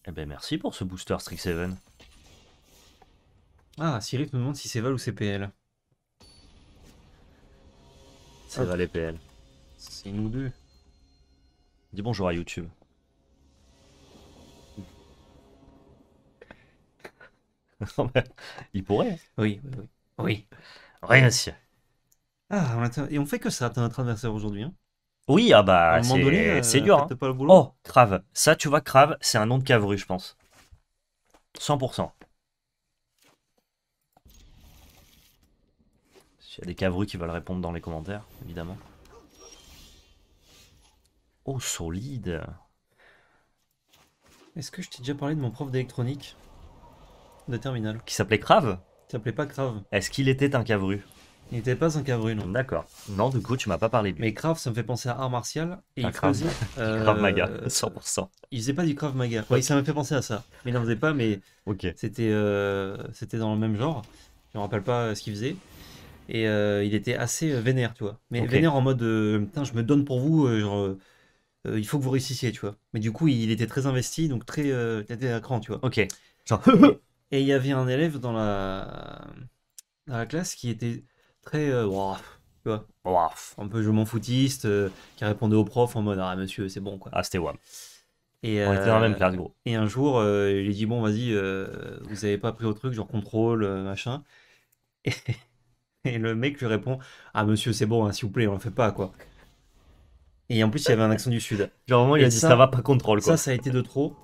Eh ben merci pour ce booster 7. Ah, Cyril me demande si c'est Val ou c'est PL. C'est Val et PL. C'est nous deux. Dis bonjour à YouTube. il pourrait. Oui, oui, oui. Oui. si. Ah, on et on fait que ça, t'as un adversaire aujourd'hui. Hein. oui, ah bah, euh, c'est dur. Hein. oh, Crave. Ça, tu vois, Crave, c'est un nom de cavru, je pense. 100%. Il y a des cavru qui veulent répondre dans les commentaires, évidemment. Oh, solide. Est-ce que je t'ai déjà parlé de mon prof d'électronique de Terminal. Qui s'appelait Crave Qui s'appelait pas Crave. Est-ce qu'il était un cavru Il n'était pas un cavru, non. D'accord. Non, du coup, tu m'as pas parlé de lui. Mais Crave, ça me fait penser à art martial. Et ah, euh, Krav. Maga, 100%. Il faisait pas du Krav Maga. Oui, ça me fait penser à ça. Mais il n'en faisait pas, mais Ok. c'était euh, c'était dans le même genre. Je me rappelle pas euh, ce qu'il faisait. Et il était assez vénère, tu vois. Mais vénère en mode putain, je me donne pour vous, genre, il faut que vous réussissiez, tu vois. Mais du coup, il était très investi, donc très. euh, cran, tu vois. Ok. Genre, Et il y avait un élève dans la, dans la classe qui était très. Euh, tu vois, un peu je m'en foutiste, euh, qui répondait au prof en mode Ah, monsieur, c'est bon, quoi. Ah, c'était WAM. Et, On était dans la même classe, euh, gros. Et un jour, il lui dit Bon, vas-y, vous avez pas pris au truc, genre contrôle, machin. Et, le mec lui répond Ah, monsieur, c'est bon, hein, s'il vous plaît, on le fait pas, quoi. Et en plus, il y avait un accent du sud. Genre, vraiment, il a dit ça, va pas contrôle. Quoi. Ça, ça a été de trop.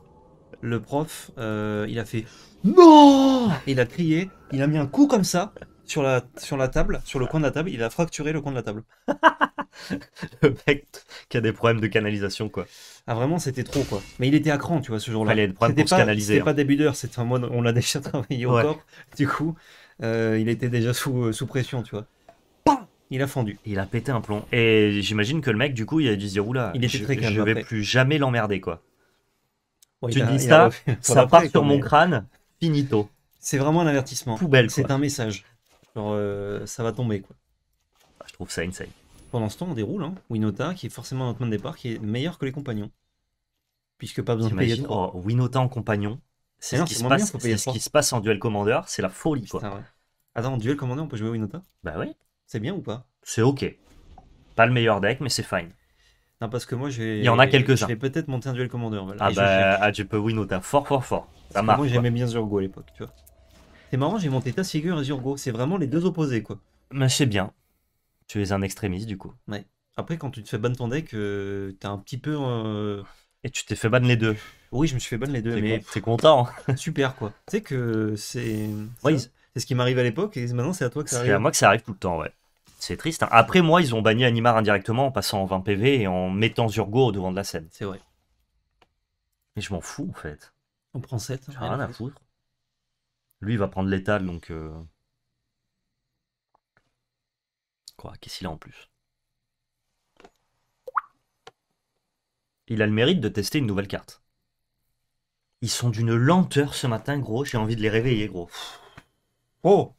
Le prof, il a fait non ah, il a crié, il a mis un coup comme ça sur la, sur la table, sur le coin de la table, il a fracturé le coin de la table. le mec qui a des problèmes de canalisation, quoi. Ah, vraiment, c'était trop, quoi. Mais il était à cran, tu vois, ce jour-là. problèmes pour canaliser. C'était hein. pas début d'heure, un mode, on l'a déjà travaillé au Du coup, euh, il était déjà sous, euh, sous pression, tu vois. il a fendu. Il a pété un plomb. Et j'imagine que le mec, du coup, il a dû se dire, oula, il je, très calme je vais plus jamais l'emmerder, quoi. tu dis ça, ça part sur mon crâne, Finito. C'est vraiment un avertissement. Poubelle. C'est un message. Genre, euh, ça va tomber, quoi. Ah, je trouve ça insane. Pendant ce temps, on déroule hein, Winota, qui est forcément notre main de départ, qui est meilleur que les compagnons. Puisque pas besoin de payer. Oh, Winota en compagnon. C'est ce, qui se, passe, qui se passe en duel commandeur, c'est la folie, quoi. Attends, en duel commander, on peut jouer Winota Bah oui. C'est bien ou pas C'est ok. Pas le meilleur deck, mais c'est fine. Non, parce que moi, j'ai. Il y en a quelques-uns. Je vais peut-être monter un duel commandeur. Ah bah, je, ah, tu peux Winota fort, fort, fort moi j'aimais bien Zurgo à l'époque, tu vois. C'est marrant, j'ai monté ta figure à Zurgo, c'est vraiment les deux opposés quoi. Mais c'est bien. Tu es un extrémiste du coup. Ouais. Après quand tu te fais ban ton deck, euh, t'es un petit peu... Euh, et tu t'es fait ban les deux. Oui, je me suis fait ban les deux, mais... T'es content. Hein. Super quoi. Tu sais que c'est... Oui. C'est ce qui m'arrive à l'époque et maintenant c'est à toi que ça arrive. C'est à moi que ça arrive tout le temps, ouais. C'est triste. Hein. Après moi, ils ont banni Animar indirectement en passant en 20 PV et en mettant Zurgo au devant de la scène. C'est vrai. Mais je m'en fous en fait. On prend 7. J'ai rien à foutre. Lui, il va prendre l'étal, donc. Euh. Quoi Qu'est-ce qu'il a en plus Il a le mérite de tester une nouvelle carte. Ils sont d'une lenteur ce matin, gros. J'ai envie de les réveiller, gros. Oh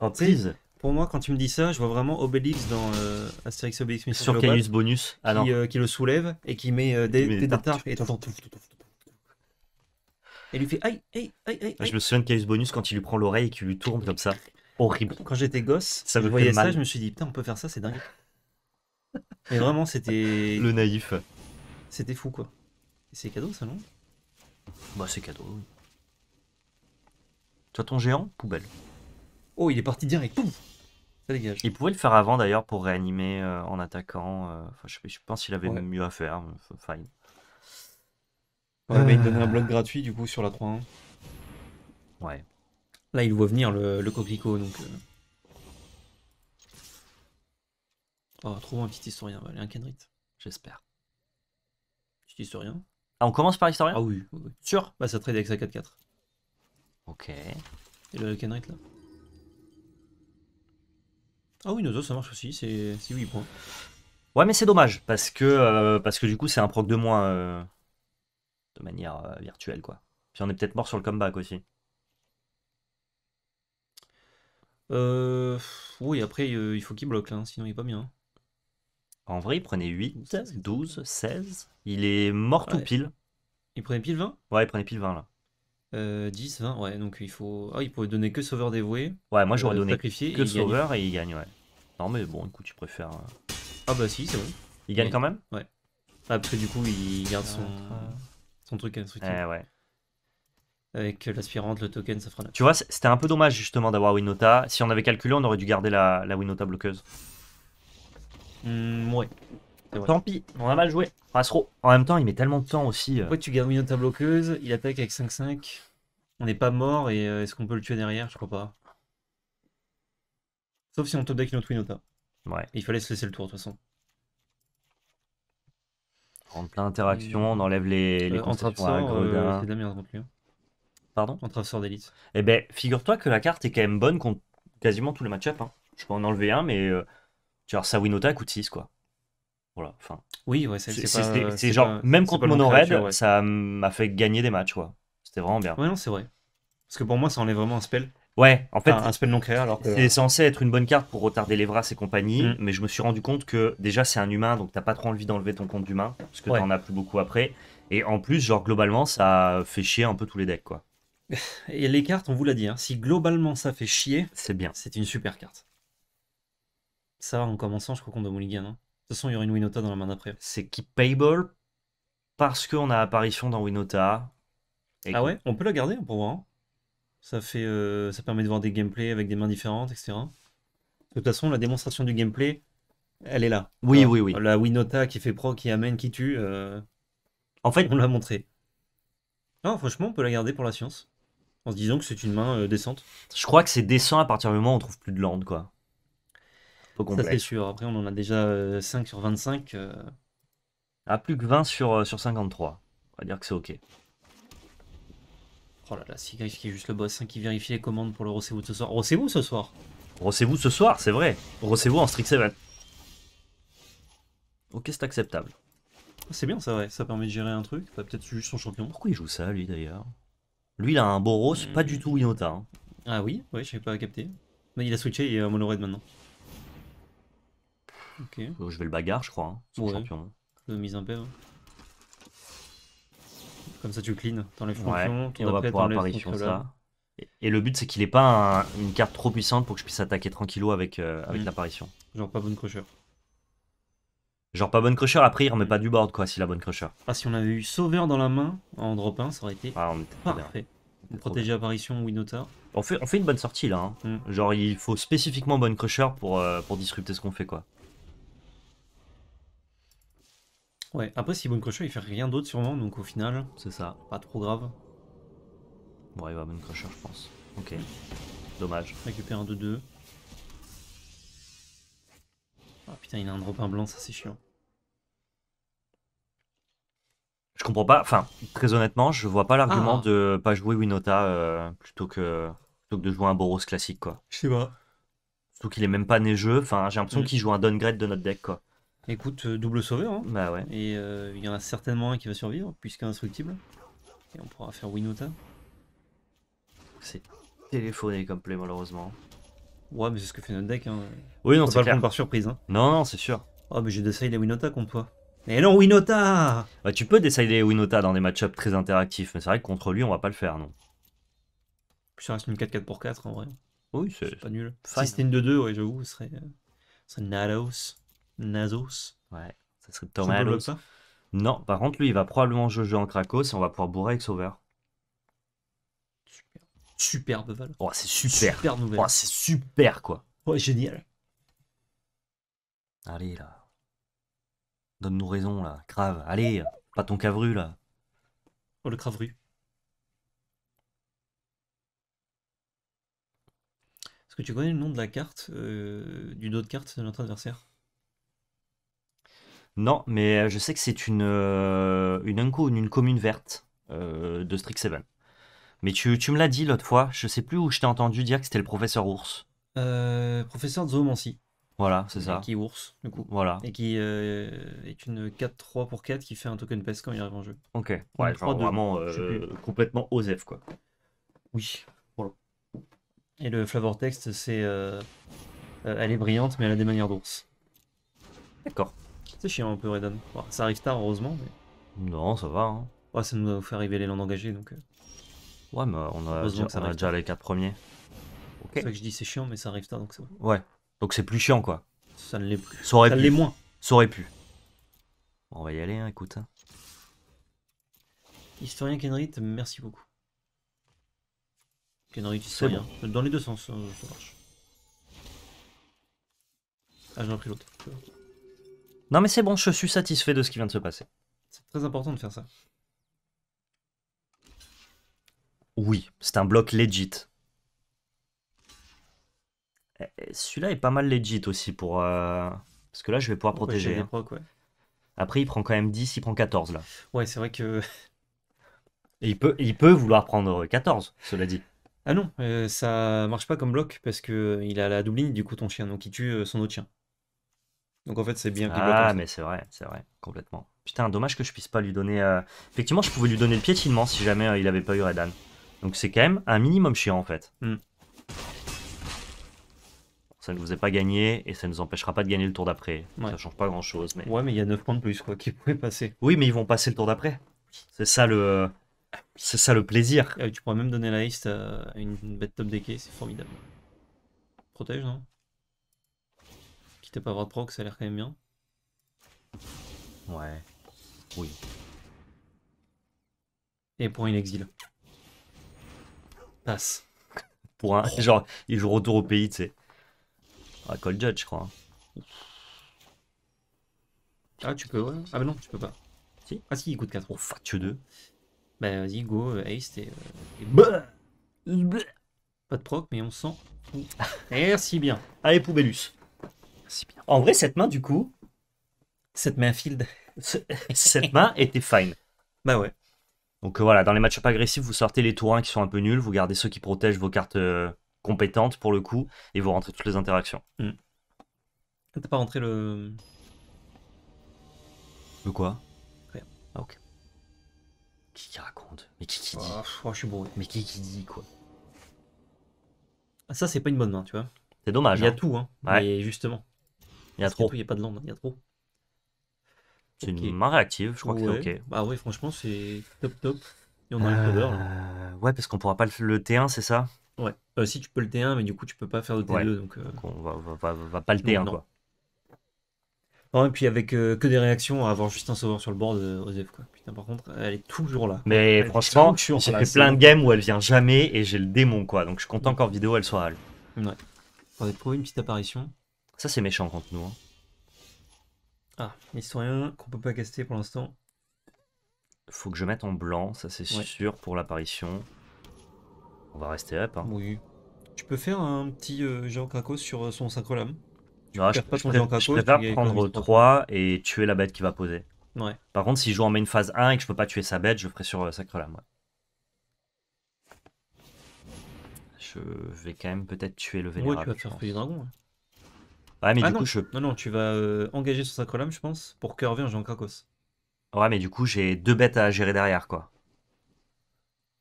Entrise Pour moi, quand tu me dis ça, je vois vraiment Obélix dans euh, Astérix Obélix Mission Sur Canus Bonus, euh, qui, le soulève et qui met des, des, et tout. Et lui fait aïe, aïe, aïe, aïe. Ah, je me souviens de Bonus quand il lui prend l'oreille et qu'il lui tourne comme ça. Horrible. Quand j'étais gosse, ça je voyais ça, je me suis dit, putain, on peut faire ça, c'est dingue. Mais vraiment, c'était. Le naïf. C'était fou, quoi. C'est cadeau, ça, non Bah, c'est cadeau, oui. Toi, ton géant, poubelle. Oh, il est parti direct. Pouf ça dégage. Il pouvait le faire avant, d'ailleurs, pour réanimer euh, en attaquant. Euh, je, je pense qu'il avait même mieux à faire. Fine il donnait un euh. bloc gratuit du coup sur la 3-1. Ouais. Là, il voit venir le, le coquelicot, donc. Euh... Oh, un petit historien, un Kenrit. j'espère. Petit historien. Ah, on commence par historien Ah oui, Sûr Bah, ça trade avec sa 4-4. Ok. Et le Kenrit là Ah oui, Nozo, ça marche aussi, c'est 8 points. Ouais, mais c'est dommage, parce que, euh, parce que du coup, c'est un proc de moins. Euh de manière euh, virtuelle, quoi. Puis on est peut-être mort sur le comeback aussi. Euh, oui, après, euh, il faut qu'il bloque, là, hein, sinon il est pas bien. En vrai, il prenait 8, 12, 16. Il est mort tout pile. Il prenait pile 20 Ouais, il prenait pile 20, là. euh, 10, 20, ouais, donc il faut. Ah, il pourrait donner que sauveur dévoué. Ouais, moi, j'aurais donné que sauveur et il gagne, ouais. Non, mais bon, écoute, tu préfères... Ah, bah si, c'est bon. Il gagne quand même Ouais. Après, du coup, il garde son. Son truc eh Avec l'aspirante, le token, ça fera Tu vois, c'était un peu dommage justement d'avoir Winota. Si on avait calculé, on aurait dû garder la, Winota bloqueuse. Mmh, Tant pis, on a mal joué. Rasro. En même temps, il met tellement de temps aussi. Euh. Ouais, tu gardes Winota bloqueuse, il attaque avec 5-5. On n'est pas mort et euh, est-ce qu'on peut le tuer derrière Je crois pas. Sauf si on top deck une autre Winota. Ouais. il fallait se laisser le tour de toute façon. En plein d'interactions, on enlève les, euh, les euh, c'est de hein. Pardon En d'élite. Eh ben, figure-toi que la carte est quand même bonne contre quasiment tous les match-up. Hein. Je peux en enlever un, mais euh, tu vois, Sawinota coûte 6, quoi. Voilà, enfin. Oui, ouais, c'est C'est genre, même contre mon ça m'a fait gagner des matchs, quoi. C'était vraiment bien. Ouais, non, c'est vrai. Parce que pour moi, ça enlève vraiment un spell. Ouais, en fait. un non alors C'est censé être une bonne carte pour retarder les Vras et compagnie, mm. mais je me suis rendu compte que déjà c'est un humain, donc t'as pas trop envie d'enlever ton compte d'humain, parce que t'en as plus beaucoup après. Et en plus, genre globalement, ça fait chier un peu tous les decks, quoi. Et les cartes, on vous l'a dit, hein, si globalement ça fait chier, c'est bien. C'est une super carte. Ça, va, en commençant, je crois qu'on doit mulligan. Hein. De toute façon, il y aura une Winota dans la main d'après. C'est keepable parce qu'on a apparition dans Winota. ah ouais, on peut la garder pour voir. Hein. Ça, fait, euh, ça permet de voir des gameplays avec des mains différentes, etc. De toute façon, la démonstration du gameplay, elle est là. Oui, oui, oui. La Winota qui fait pro, qui amène, qui tue. Euh, en fait, on l'a montré. Non, franchement, on peut la garder pour la science. En se disant que c'est une main euh, décente. Je crois que c'est décent à partir du moment où on trouve plus de land, quoi. Ça, c'est sûr. Après, on en a déjà 5 sur 25. à ah, plus que 20 sur, sur 53. On va dire que c'est OK. Oh là là, qui est juste le boss, hein, qui vérifie les commandes pour le Rossez-vous ce soir. Rossez-vous ce soir Rossez-vous ce soir, c'est vrai. Rossez-vous en Strict 7. Ok, c'est acceptable. Ah, c'est bien ça, ouais. Ça permet de gérer un truc. Peut-être juste son champion. Pourquoi il joue ça, lui, d'ailleurs Lui, il a un Boros, pas du tout Winota. Hein. Ah oui Oui, je pas capté. Mais il a switché, il est mono maintenant. Ok. Je vais le bagarre, je crois, hein, son champion. Le mise en paix, comme ça tu clean dans les fonctions. Ouais, on va pouvoir apparition ça. Et le but, c'est qu'il n'ait pas une carte trop puissante pour que je puisse attaquer tranquillou avec, euh, avec mm. l'apparition. Genre pas bonne crusher. Genre pas bonne crusher, après il remet pas du board quoi, si la bonne crusher. Ah, si on avait eu sauveur dans la main en drop 1, ça aurait été ah, parfait. protéger apparition winota. On fait, on fait une bonne sortie là. Hein. Mm. Genre il faut spécifiquement bonne crusher pour, euh, pour disrupter ce qu'on fait quoi. Ouais, après Bonne Crusher il fait rien d'autre sûrement, donc au final, c'est ça, pas trop grave. Bon, il va Bonne Crusher, je pense. Ok. Dommage. Récupère un 2-2. Ah putain, il a un drop blanc, ça c'est chiant. Je comprends pas, enfin, très honnêtement, je vois pas l'argument ah. de pas jouer Winota euh, plutôt, que, de jouer un Boros classique, quoi. Je sais pas. Surtout qu'il est même pas neigeux, enfin, j'ai l'impression mm. qu'il joue un downgrade de notre deck, quoi. Écoute, euh, double sauveur. Hein. Bah ouais. Et euh, il y en a certainement un qui va survivre, puisqu'instructible. Et on pourra faire Winota. C'est téléphoné comme play, malheureusement. Ouais, mais c'est ce que fait notre deck. Hein. Oui, non, c'est pas le prendre par surprise. Hein. Non, non, c'est sûr. Oh, mais j'ai décidé les Winota contre toi. Et non, Winota bah, Tu peux décider Winota dans des match-ups très interactifs, mais c'est vrai que contre lui, on va pas le faire, non. Puis ça reste une 4-4 pour 4 en vrai. Oui, c'est pas nul. Si c'était une 2-2, ouais, j'avoue, ce serait, euh, ce serait Nados. Nasos Ouais, ça serait pas non, par contre, lui, il va probablement jouer en Krakos et on va pouvoir bourrer avec Sauveur. Super. Superbe Val. Oh, c'est super. Super nouvelle. Oh, c'est super, quoi. Ouais, génial. Allez, là. Donne-nous raison, là. Crave. Allez, pas ton cavru, là. Oh, le cavru. Est-ce que tu connais le nom de la carte, euh, du dos de carte de notre adversaire non, mais euh, je sais que c'est une, euh, une une commune verte euh, de de Strixhaven. Mais tu, tu me l'as dit l'autre fois, je sais plus où je t'ai entendu dire que c'était le professeur ours. professeur de zoomancie. Voilà, c'est ça. Qui ours, du coup. Voilà. Et qui est une 4-3 pour 4 qui fait un token pass quand il arrive en jeu. Ok. Ouais, vraiment complètement OZEF, quoi. Oui. Et le flavor text, c'est. elle est brillante, mais elle a des manières d'ours. D'accord. C'est chiant un peu Redan, ça arrive tard heureusement, mais... Non, ça va. Hein. Ouais, ça nous a fait arriver l'élan engagés, donc... Euh. Ouais, mais on a, déjà, on a déjà les 4 premiers. C'est vrai que je dis, c'est chiant, mais ça arrive tard, donc c'est bon. Ouais, donc c'est plus chiant, quoi. Ça ne l'est plus. Ça, aurait l'est moins. Ça aurait pu. on va y aller, hein, écoute. Hein. Historien Kenrit, merci beaucoup. Kenrit, historien. bien. Dans les deux sens, euh, ça marche. Ah, j'en ai pris l'autre. Non mais c'est bon, je suis satisfait de ce qui vient de se passer. C'est très important de faire ça. Oui, c'est un bloc legit. Eh, eh, celui-là est pas mal legit aussi pour... Euh, parce que là, je vais pouvoir protéger. Hein. Après, il prend quand même 10, il prend 14 là. Ouais, c'est vrai que... il peut, il peut vouloir prendre 14, cela dit. Ah non, euh, ça marche pas comme bloc parce que euh, il a la doubline du coup ton chien, donc il tue son autre chien. Donc en fait, c'est bien Ah, mais c'est vrai, c'est vrai, complètement. Putain, dommage que je puisse pas lui donner. Euh, effectivement, je pouvais lui donner le piétinement si jamais euh, il avait pas eu Redan. Donc c'est quand même un minimum chiant en fait. Hmm. Ça ne vous est pas gagné et ça ne nous empêchera pas de gagner le tour d'après. Ça Ça change pas grand chose. Mais... Ouais, mais il y a 9 points de plus quoi qui pouvaient passer. Oui, mais ils vont passer le tour d'après. C'est ça le. C'est ça le plaisir. Euh, tu pourrais même donner la liste à une bête top quais, c'est formidable. Protège, non Quitte pas avoir de proc, ça a l'air quand même bien. Ouais. Oui. Et pour un exil. Passe. Pour un. Oh. Genre, il joue retour au pays, tu sais. À ah, call Judge, je crois. Hein. Ah, tu peux, ouais. Ah, bah non, tu peux pas. Si. Ah, si, il coûte 4. Oh, fuck, tu 2. Bah, vas-y, go, euh, haste et. Euh, et... pas de proc, mais on sent. Merci bien. Allez, Poubellus. En vrai, cette main, du coup, cette main field, cette main était fine. Bah ouais. Donc euh, voilà, dans les matchs pas agressifs, vous sortez les tours qui sont un peu nuls, vous gardez ceux qui protègent vos cartes euh, compétentes pour le coup, et vous rentrez toutes les interactions. Hmm. T'as pas rentré le. Le quoi Rien. Ah ok. Qui qui raconte Mais qui qui dit oh, oh, je suis bourré. Mais qui dit quoi ah, Ça, c'est pas une bonne main, tu vois. C'est dommage. Il y a hein. tout, hein. Mais justement. Il y a trop. Il n'y a pas de land, il y a trop. C'est une main réactive, je crois que c'est ok. Bah oui franchement, c'est top top. Et on a euh... cover. Ouais, parce qu'on pourra pas le, T1, c'est ça Ouais. Euh, si tu peux le T1, mais du coup, tu peux pas faire le T2. Euh. Donc, on va, va, pas le T1, quoi. Non. et puis avec euh, que des réactions à avoir juste un sauveur sur le board, Osef, quoi. Putain, par contre, elle est toujours là. Mais franchement, j'ai fait plein de games où elle vient jamais et j'ai le démon, quoi. Donc je compte mm. encore vidéo, elle soit à Ouais. On va trouver une petite apparition. Ça, c'est méchant contre nous. Hein. Ah, histoire qu'on peut pas caster pour l'instant. Faut que je mette en blanc, ça c'est sûr, pour l'apparition. On va rester up. Hein. Oui. Tu peux faire un petit géant euh, sur euh, son Sacre Lame. Ah, je, préfère prendre 3 et tuer la bête qui va poser. Ouais. Par contre, si je joue en main phase 1 et que je peux pas tuer sa bête, je ferai sur euh, Sacre Lame. Ouais. Je vais quand même peut-être tuer le Vénérable. Ouais, tu vas faire dragon. Ouais, mais ah du non. coup, je. Non, non, tu vas euh, engager sur Lame, je pense, pour curver un géant Krakos. Ouais, mais du coup, j'ai deux bêtes à gérer derrière, quoi.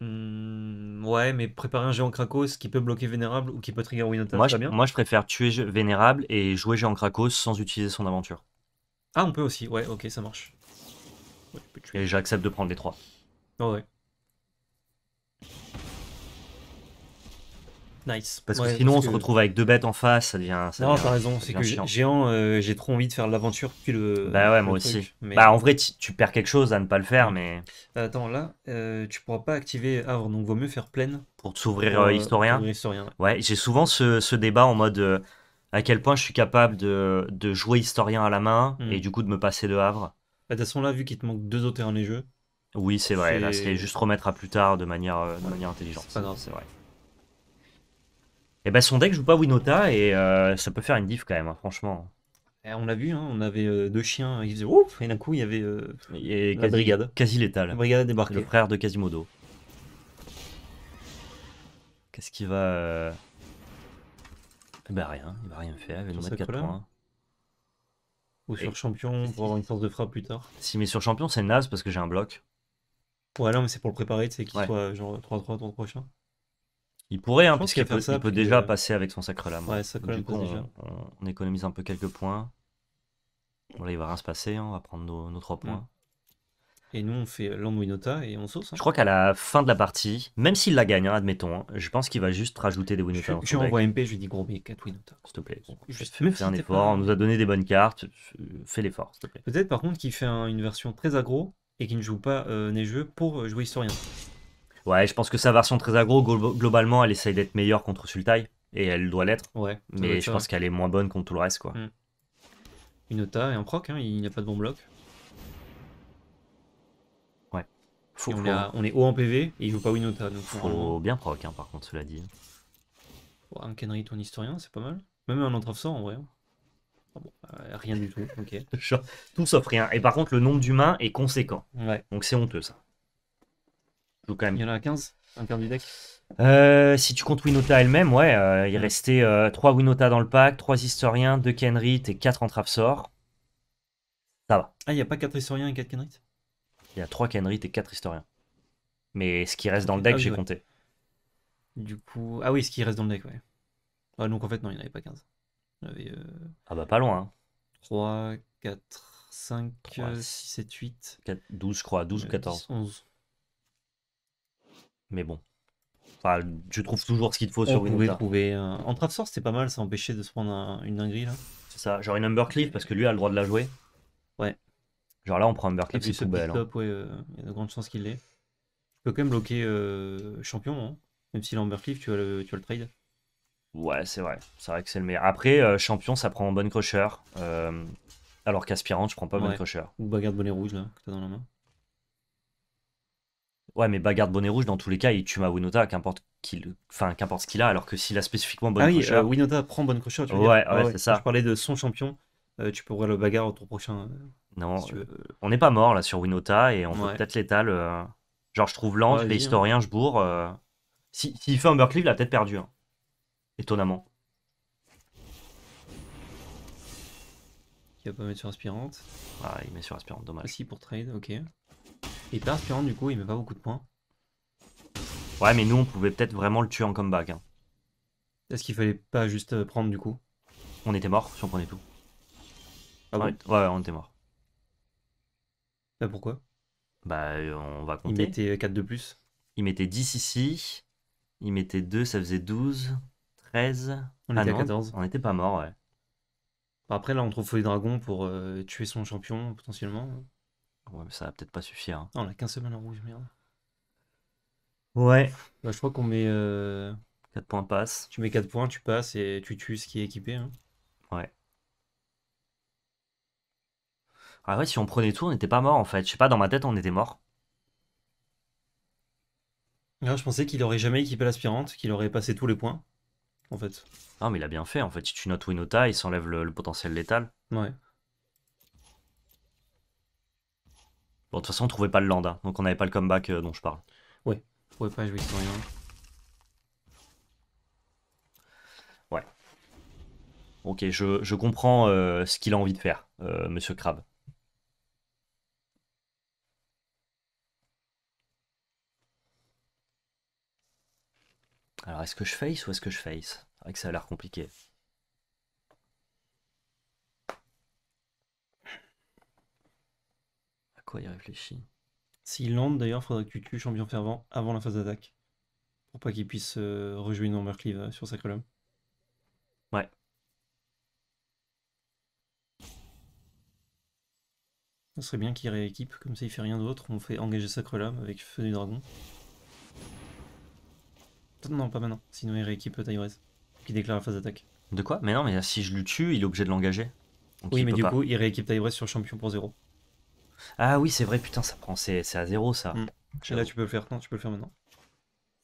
Hmm, ouais, mais préparer un géant Krakos qui peut bloquer Vénérable ou qui peut trigger Winota, moi, je, bien. Moi, je préfère tuer Vénérable et jouer géant Krakos sans utiliser son aventure. Ah, on peut aussi, ouais, ok, ça marche. et j'accepte de prendre les trois. ouais. Nice. Parce que sinon, on se retrouve avec deux bêtes en face, ça devient. non, t'as raison, c'est que géant, euh, j'ai trop envie de faire l'aventure puis le. Bah ouais, moi aussi. Bah en vrai, tu perds quelque chose à ne pas le faire, mais. Attends, là, euh, tu pourras pas activer Havre, donc vaut mieux faire pleine. Pour s'ouvrir euh, historien. Ouais, j'ai souvent ce, ce, débat en mode à quel point je suis capable de, de jouer historien à la main hmm. et du coup de me passer de Havre. Bah, de toute façon, là, vu qu'il te manque deux autres en les jeux. Oui, c'est vrai, là, c'est juste remettre à plus tard de manière, de manière intelligente. C'est pas grave, c'est vrai. Et eh bah ben, son deck joue pas Winota et euh, ça peut faire une diff quand même, hein, franchement. Eh, on l'a vu, hein, on avait euh, deux chiens, ils faisaient ouf, et d'un coup il y avait euh, brigade. Quasi létale. brigade Le frère de Quasimodo. Qu'est-ce qu'il va. Euh, eh bah rien, il va rien faire, il va mettre 4 points. Ou sur champion pour avoir une force de frappe plus tard. Si mais sur champion c'est naze parce que j'ai un bloc. Ouais non mais c'est pour le préparer, tu sais qu'il soit genre 3-3 ton prochain. Il pourrait, hein, puisqu'il peut, déjà passer avec son sacre lame. Ouais, on, On, économise un peu quelques points. Bon, là, il va rien se passer, hein, on va prendre nos, 3 points. Et nous, on fait Winota et on sauce. Hein. Je crois qu'à la fin de la partie, même s'il la gagne, hein, admettons, je pense qu'il va juste rajouter des Winota. Je, dans MP, je lui dis gros, mais 4 Winota. S'il te plaît. fais un effort, on nous a donné des bonnes cartes, fais l'effort, s'il te plaît. Peut-être par contre qu'il fait une version très aggro et qu'il ne joue pas euh, neigeux pour euh, jouer historien. Ouais, je pense que sa version très aggro, globalement, elle essaye d'être meilleure contre Sultai. Et elle doit l'être. Ouais. Mais je pense qu'elle est moins bonne contre tout le reste, quoi. Une mm. et est en proc, hein, il n'y a pas de bon bloc. Ouais. on, est haut en PV et il joue pas Winota. Donc Faut bien proc, hein, par contre, cela dit. un Kenry, ton historien, c'est pas mal. Même un entrave en vrai. Hein. Ah euh, rien du tout, ok. tout sauf rien. Et par contre, le nombre d'humains est conséquent. Ouais. Donc c'est honteux, ça quand même. Il y en a 15 Un quart du deck euh, si tu comptes Winota elle-même, ouais, euh, il restait euh, 3 Winota dans le pack, 3 historiens, 2 Kenrit et 4 Entrave-sorts. Ça va. Ah, il n'y a pas 4 historiens et 4 Kenrit Il y a 3 Kenrit et 4 historiens. Mais ce qui reste dans le deck, ah j'ai compté. Du coup. Ah oui, ce qui reste dans le deck, ouais. Ah, donc en fait, non, il n'y en avait pas 15. Euh, ah bah pas loin. 3, 4, 5, 6, 7, 8. 12, je crois, 12 ou 14. Euh, 11. Mais bon. Enfin, je trouve toujours ce qu'il faut sur Winota. Hein. trouver. Euh, en trap source, c'est pas mal, ça empêchait de se prendre une dinguerie là. C'est ça, genre une Humbercliff parce que lui a le droit de la jouer. Ouais. Genre là, on prend Humbercliff, c'est tout belle. Hein. Euh, il y a de grandes chances qu'il l'ait. Tu peux quand même bloquer euh, champion, hein, même si l'Humbercliff, tu, tu vas le trade. Ouais, c'est vrai. C'est vrai que c'est le meilleur. Après, champion, ça prend bonne crusher. alors qu'aspirante, je prends pas bonne crusher. Ou bagarre bonnet rouge là, que t'as dans la main ouais, mais bagarre Bonnet Rouge, dans tous les cas, il tue ma Winota, qu'importe qu'il, enfin, qu'importe ce qu'il a, alors que s'il a spécifiquement Bonne ah oui, euh, Winota prend Bonne Crusher, tu veux ah ouais, c'est ça. Je parlais de son champion, euh, tu pourrais le Bagarre au tour prochain. Euh, non, on n'est pas mort là sur Winota et on peut peut-être l'étal. Genre, je trouve l'ange, l'historien, hein. je bourre. S'il si, fait un Burcliffe, il a peut-être perdu, hein. étonnamment. Il va pas mettre sur aspirante. Ah, il met sur aspirante, dommage. Si pour trade, ok. Il inspirant du coup, il met pas beaucoup de points. Ouais, mais nous on pouvait peut-être vraiment le tuer en comeback. Hein. Est-ce qu'il fallait pas juste euh, prendre du coup On était mort si on prenait tout. Ah ouais, on était mort. Bah pourquoi Bah euh, on va compter. Il mettait 4 euh, de plus. Il mettait 10 ici. Il mettait 2, ça faisait 12. 13. On était 14. Ah on était pas mort, ouais. Après là on trouve les Dragon pour tuer son champion potentiellement. Ouais, mais ça va peut-être pas suffire. Hein. on a 15 semaines en rouge, merde. Ouais. Bah, je crois qu'on met. 4 euh, points passe. Tu mets 4 points, tu passes et tu tues ce qui est équipé. Hein. ouais Ah ouais, si on prenait tout, on n'était pas mort en fait. Je sais pas, dans ma tête, on était mort. là je pensais qu'il aurait jamais équipé l'aspirante, qu'il aurait passé tous les points. En fait. Non, mais il a bien fait en fait. Si tu notes Winota, il s'enlève le potentiel létal. Ouais. de toute façon, on trouvait pas le land, donc on n'avait pas le comeback euh, dont je parle. Oui, on pouvait pas jouer sans rien. Ouais. Ok, je, comprends euh, ce qu'il a envie de faire, euh, monsieur Crab. Alors, est-ce que je face ou est-ce que je face C'est ça a l'air compliqué. quoi il réfléchit S'il lande, d'ailleurs, faudrait que tu tues Champion Fervent avant la phase d'attaque. Pour pas qu'il puisse rejouer une cleave sur sa colonne. Ouais. Ce serait bien qu'il rééquipe, comme ça il fait rien d'autre. On fait engager Sacre Lame avec Feu du Dragon. Non, pas maintenant. Sinon il rééquipe Tyrese, qui déclare la phase d'attaque. De quoi Mais non, mais si je le tue, il est obligé de l'engager. oui, mais du coup, il rééquipe sur champion pour 0. Ah oui, c'est vrai, putain, ça prend, c'est à zéro ça. Mm. là, tu peux le faire, non, tu peux le faire maintenant.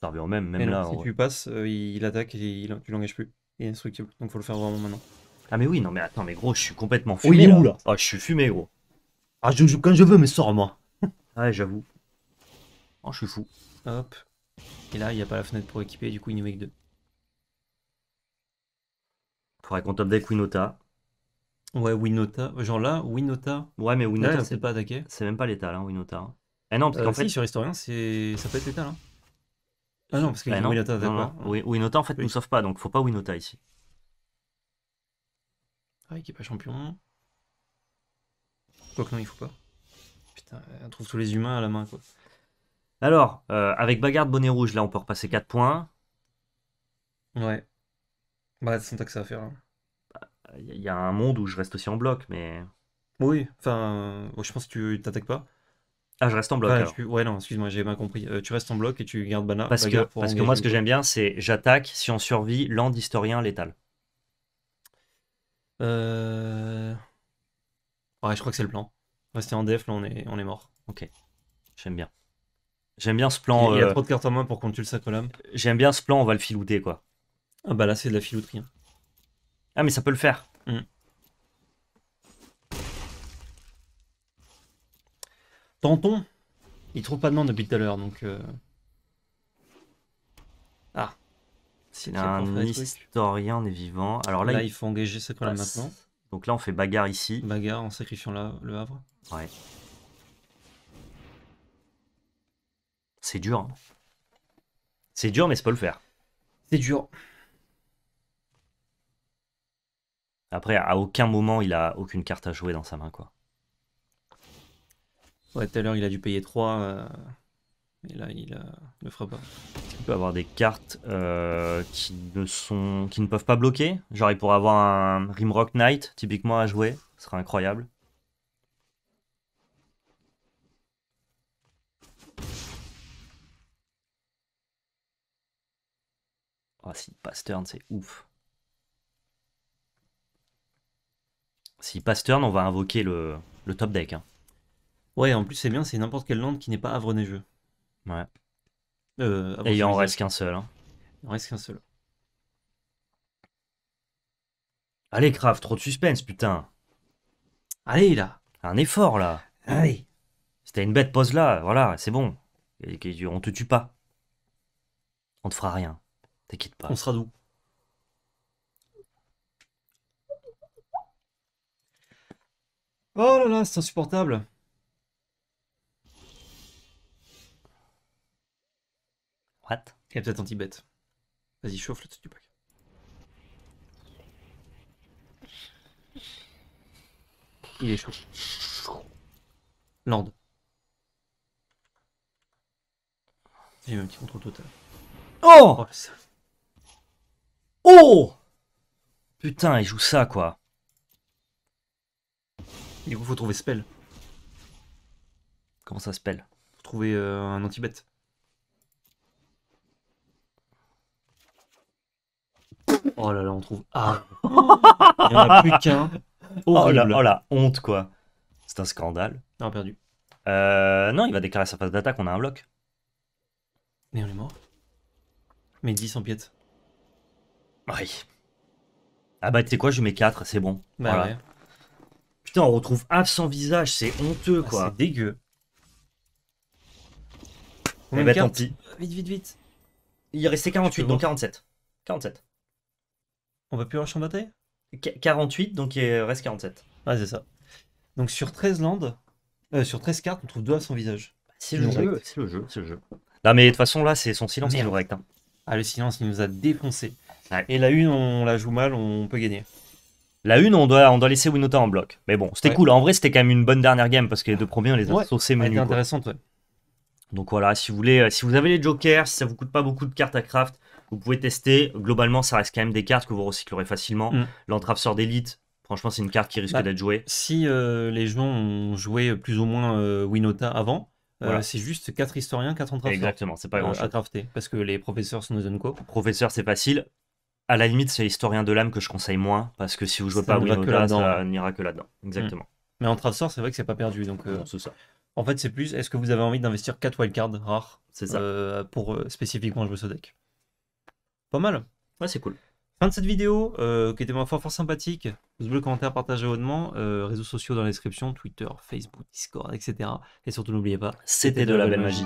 Ça revient au même, même là. Si tu passes, euh, il attaque et tu l'engages plus. Il est instructible, donc faut le faire vraiment maintenant. Ah mais oui, non mais attends, mais gros, je suis complètement fumé. Oh, il est où là Ah, je suis fumé, gros. Ah, je joue quand je veux, mais sors-moi. ouais, j'avoue. Oh, je suis fou. Hop. Et là, il n'y a pas la fenêtre pour équiper, du coup, il n'y met que deux. Faudrait qu'on top deck Ouais, Winota. Genre là, Winota. Ouais, mais Winota, c'est pas attaqué. C'est même pas l'étal, hein, Winota. Ah non, parce euh, qu'en si, sur Historien, ça peut être l'étal. Hein. Ah non, parce que ah Winota, d'accord. Winota, en fait, nous sauve pas, donc faut pas Winota ici. Ah, il est pas champion. que non, il faut pas. Putain, on trouve tous les humains à la main, quoi. Alors, euh, avec Bagarde, Bonnet Rouge, là, on peut repasser 4 points. Ouais. Bah, c'est son que ça à faire. là. Hein il y a un monde où je reste aussi en bloc, mais. Oui, enfin, euh, je pense que tu t'attaques pas. Ah, je reste en bloc. Ouais, non, excuse-moi, j'ai bien compris. Euh, tu restes en bloc et tu gardes Bana. Parce, que, que moi, ce que j'aime bien, c'est j'attaque, si on survit, land historien létal. Euh... Ouais, je crois que c'est le plan. Rester en def, là, on est, on est mort. Ok, j'aime bien. J'aime bien ce plan. Il y, a, euh, trop de cartes en main pour qu'on tue le sac J'aime bien ce plan, on va le filouter, quoi. Ah, bah là, c'est de la filouterie. Hein. Ah, mais ça peut le faire. Mm. Tanton Il trouve pas de monde depuis tout à l'heure, donc... Euh. Ah. S'il un historien, vivant. Alors là, il... faut engager ce quand maintenant. Donc là, on fait bagarre ici. Bagarre en sacrifiant le Havre. Ouais. C'est dur. Hein. C'est dur, mais c'est pas le faire. C'est dur. Après, à aucun moment, il a aucune carte à jouer dans sa main, quoi. Ouais, tout à l'heure, il a dû payer 3. Mais euh, et là, il ne euh, ne fera pas. Il peut avoir des cartes euh, qui, ne sont, qui ne peuvent pas bloquer. Genre, il pourrait avoir un Rimrock Knight, typiquement, à jouer. Ce serait incroyable. oh, si, passe turn, c'est ouf. S'il passe turn, on va invoquer le, top deck. Hein. Ouais, en plus c'est bien, c'est n'importe quelle land qui n'est pas avre neigeux. Ouais. Euh, et il en reste qu'un seul. Hein. Il en reste qu'un seul. Allez, Kraft, trop de suspense, putain. Allez, là. Un effort, là. Allez. C'était une bête pose là, voilà, c'est bon. On te tue pas. On te fera rien. T'inquiète pas. On sera doux. Oh là là, c'est insupportable. What Il y a peut-être un Tibet. Vas-y, chauffe le dessus du pack. Il est chaud. Land. J'ai eu un petit contrôle total. Oh, oh Putain, il joue ça, quoi. Du coup, faut trouver spell. Comment ça spell Faut trouver euh, un anti-bête. Oh là là, on trouve. Ah Il n'y en a plus qu'un. Oh la, oh honte, quoi. C'est un scandale. Non, perdu. Euh, non, il va déclarer sa phase d'attaque, on a un bloc. Mais on est mort. Mais 10 en piètre. Oui. Ah bah, tu sais quoi, je mets 4, c'est bon. Bah ouais. Putain, on retrouve Ave sans visage, c'est honteux, ah, quoi. C'est dégueu. Eh on bah, ben, tant petit. Vite, vite, vite. Il restait 48, donc 47. 47. On va plus rush en bataille 48, donc il reste 47. Ah, c'est ça. Donc sur 13 landes, euh, sur 13 cartes, on trouve 2 à sans visage. Bah, c'est le, jeu, c'est le jeu, c'est le jeu. Non, mais de toute façon, là, c'est son silence qui nous recte. Hein. Ah, le silence, il nous a défoncé. Et la une, on la joue mal, on peut gagner. La une, on doit, on doit laisser Winota en bloc. Mais bon, c'était cool. En vrai, c'était quand même une bonne dernière game parce que les deux premiers, on les a ouais, saucés menu. intéressant ouais. Donc voilà, si vous voulez, euh, si vous avez les jokers, si ça vous coûte pas beaucoup de cartes à craft, vous pouvez tester. Globalement, ça reste quand même des cartes que vous recyclerez facilement. Mm. d'élite, franchement, c'est une carte qui risque bah, d'être jouée. Si euh, les gens ont joué plus ou moins euh, Winota avant, c'est juste 4 historiens, 4 entraveurs. Exactement, c'est pas grand chose. à crafter, parce que les professeurs sont nos Professeur, c'est facile à la limite, c'est Historien de l'âme que je conseille moins, parce que si vous jouez pas à là ça n'ira que là-dedans. Mm. Exactement. Mais en Travessor, c'est vrai que c'est pas perdu. Donc, euh, En fait, c'est plus est-ce que vous avez envie d'investir 4 wildcards rares ça. Euh, pour euh, spécifiquement jouer ce deck Pas mal. Ouais, c'est cool. Fin de cette vidéo, qui était ma foi fort sympathique. Vous bleu, le commentaire, partagez hautement. réseaux sociaux dans la description Twitter, Facebook, Discord, etc. Et surtout, n'oubliez pas, c'était de, la belle magie.